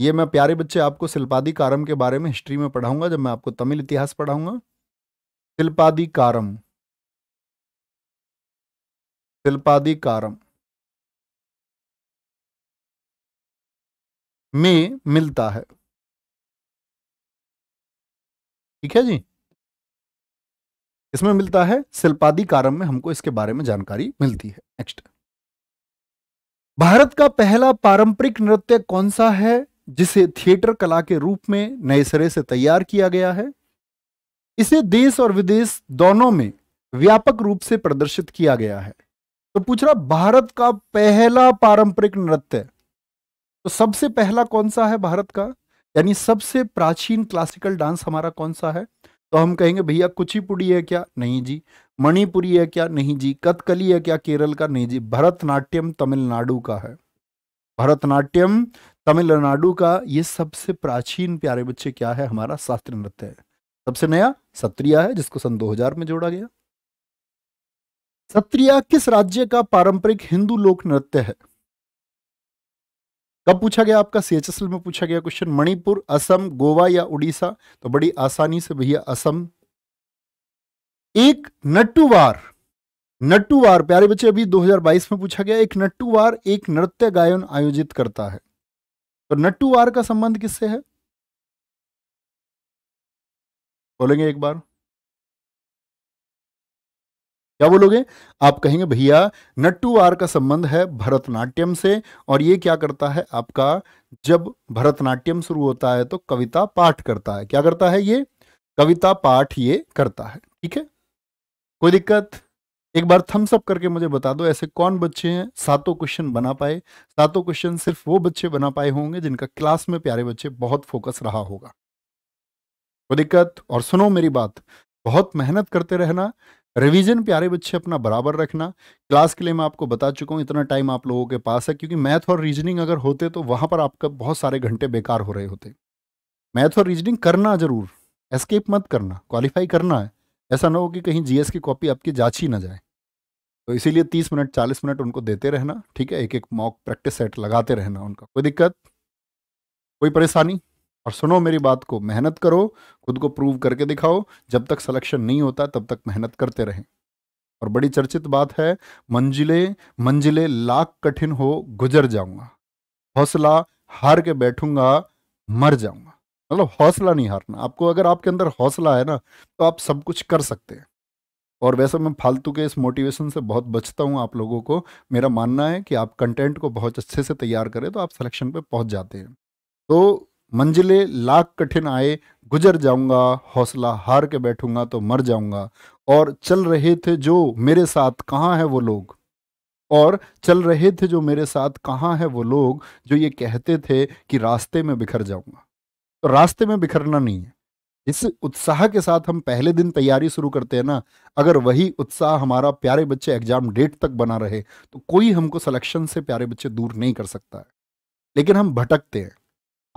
ये मैं प्यारे बच्चे आपको शिल्पादी कारम के बारे में हिस्ट्री में पढ़ाऊंगा जब मैं आपको तमिल इतिहास पढ़ाऊंगा शिल्पादी कारम शिल्पादी कारम में मिलता है ठीक है जी इसमें मिलता है शिल्पादी कारम में हमको इसके बारे में जानकारी मिलती है नेक्स्ट भारत का पहला पारंपरिक नृत्य कौन सा है जिसे थिएटर कला के रूप में नए सिरे से तैयार किया गया है इसे देश और विदेश दोनों में व्यापक रूप से प्रदर्शित किया गया है तो पूछ रहा भारत का पहला पारंपरिक नृत्य तो सबसे पहला कौन सा है भारत का यानी सबसे प्राचीन क्लासिकल डांस हमारा कौन सा है तो हम कहेंगे भैया कुचिपुड़ी है क्या नहीं जी मणिपुरी है क्या नहीं जी कथकली है क्या केरल का नहीं जी भरतनाट्यम तमिलनाडु का है भरतनाट्यम तमिलनाडु का ये सबसे प्राचीन प्यारे बच्चे क्या है हमारा शास्त्रीय नृत्य है सबसे नया सत्रिया है जिसको सन 2000 में जोड़ा गया सत्रिया किस राज्य का पारंपरिक हिंदू लोक नृत्य है कब पूछा गया आपका सीएचएसएल में पूछा गया क्वेश्चन मणिपुर असम गोवा या उड़ीसा तो बड़ी आसानी से भैया असम एक नट्टूवार नट्टूवार प्यारे बच्चे अभी 2022 में पूछा गया एक नट्टूवार एक नृत्य गायन आयोजित करता है तो नट्टू वार का संबंध किससे है बोलेंगे एक बार क्या बोलोगे आप कहेंगे भैया नट्टू आर का संबंध है भरतनाट्यम से और ये क्या करता है आपका जब भरतनाट्यम शुरू होता है तो कविता पाठ करता है क्या करता है ये कविता पाठ ये करता है ठीक है कोई दिक्कत एक बार थम्स अप करके मुझे बता दो ऐसे कौन बच्चे हैं सातों क्वेश्चन बना पाए सातों क्वेश्चन सिर्फ वो बच्चे बना पाए होंगे जिनका क्लास में प्यारे बच्चे बहुत फोकस रहा होगा कोई दिक्कत और सुनो मेरी बात बहुत मेहनत करते रहना रिवीजन प्यारे बच्चे अपना बराबर रखना क्लास के लिए मैं आपको बता चुका हूँ इतना टाइम आप लोगों के पास है क्योंकि मैथ और रीजनिंग अगर होते तो वहां पर आपका बहुत सारे घंटे बेकार हो रहे होते मैथ और रीजनिंग करना जरूर एस्केप मत करना क्वालिफाई करना है ऐसा ना हो कि कहीं जीएस की कॉपी आपकी जांच ही ना जाए तो इसीलिए तीस मिनट चालीस मिनट उनको देते रहना ठीक है एक एक मॉक प्रैक्टिस सेट लगाते रहना उनका कोई दिक्कत कोई परेशानी और सुनो मेरी बात को मेहनत करो खुद को प्रूव करके दिखाओ जब तक सिलेक्शन नहीं होता तब तक मेहनत करते रहें और बड़ी चर्चित बात है मंजिले मंजिले लाख कठिन हो गुजर जाऊंगा हौसला हार के बैठूंगा मर जाऊंगा मतलब हौसला नहीं हारना आपको अगर आपके अंदर हौसला है ना तो आप सब कुछ कर सकते हैं और वैसे मैं फालतू के इस मोटिवेशन से बहुत बचता हूँ आप लोगों को मेरा मानना है कि आप कंटेंट को बहुत अच्छे से तैयार करें तो आप सिलेक्शन पर पहुँच जाते हैं तो मंजिले लाख कठिन आए गुजर जाऊंगा हौसला हार के बैठूंगा तो मर जाऊंगा और चल रहे थे जो मेरे साथ कहाँ है वो लोग और चल रहे थे जो मेरे साथ कहाँ है वो लोग जो ये कहते थे कि रास्ते में बिखर जाऊंगा तो रास्ते में बिखरना नहीं है इस उत्साह के साथ हम पहले दिन तैयारी शुरू करते हैं ना अगर वही उत्साह हमारा प्यारे बच्चे एग्जाम डेट तक बना रहे तो कोई हमको सिलेक्शन से प्यारे बच्चे दूर नहीं कर सकता है लेकिन हम भटकते हैं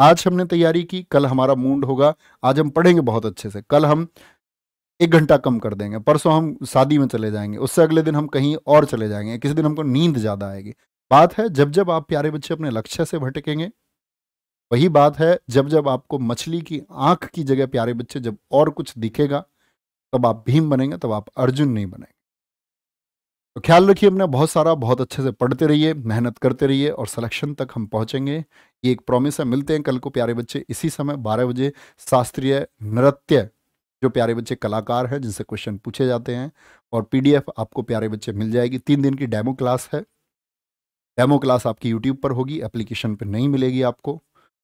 आज हमने तैयारी की कल हमारा मूड होगा आज हम पढ़ेंगे बहुत अच्छे से कल हम एक घंटा कम कर देंगे परसों हम शादी में चले जाएंगे उससे अगले दिन हम कहीं और चले जाएंगे किसी दिन हमको नींद ज़्यादा आएगी बात है जब जब आप प्यारे बच्चे अपने लक्ष्य से भटकेंगे वही बात है जब जब आपको मछली की आंख की जगह प्यारे बच्चे जब और कुछ दिखेगा तब आप भीम बनेंगे तब आप अर्जुन नहीं बनेंगे तो ख्याल रखिए हमने बहुत सारा बहुत अच्छे से पढ़ते रहिए मेहनत करते रहिए और सिलेक्शन तक हम पहुंचेंगे ये एक प्रॉमिस है मिलते हैं कल को प्यारे बच्चे इसी समय बारह बजे शास्त्रीय नृत्य जो प्यारे बच्चे कलाकार हैं जिनसे क्वेश्चन पूछे जाते हैं और पीडीएफ आपको प्यारे बच्चे मिल जाएगी तीन दिन की डेमो क्लास है डेमो क्लास आपकी यूट्यूब पर होगी एप्लीकेशन पर नहीं मिलेगी आपको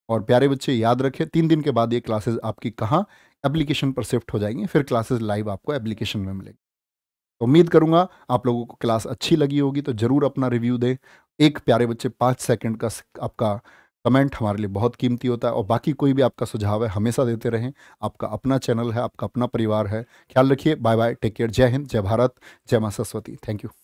और प्यारे बच्चे याद रखें तीन दिन के बाद ये क्लासेस आपकी कहाँ एप्लीकेशन पर शिफ्ट हो जाएंगी फिर क्लासेस लाइव आपको एप्लीकेशन में मिलेगी तो उम्मीद करूँगा आप लोगों को क्लास अच्छी लगी होगी तो ज़रूर अपना रिव्यू दें एक प्यारे बच्चे पाँच सेकेंड का आपका कमेंट हमारे लिए बहुत कीमती होता है और बाकी कोई भी आपका सुझाव है हमेशा देते रहें आपका अपना चैनल है आपका अपना परिवार है ख्याल रखिए बाय बाय टेक केयर जय हिंद जय भारत जय माँ सरस्वती थैंक यू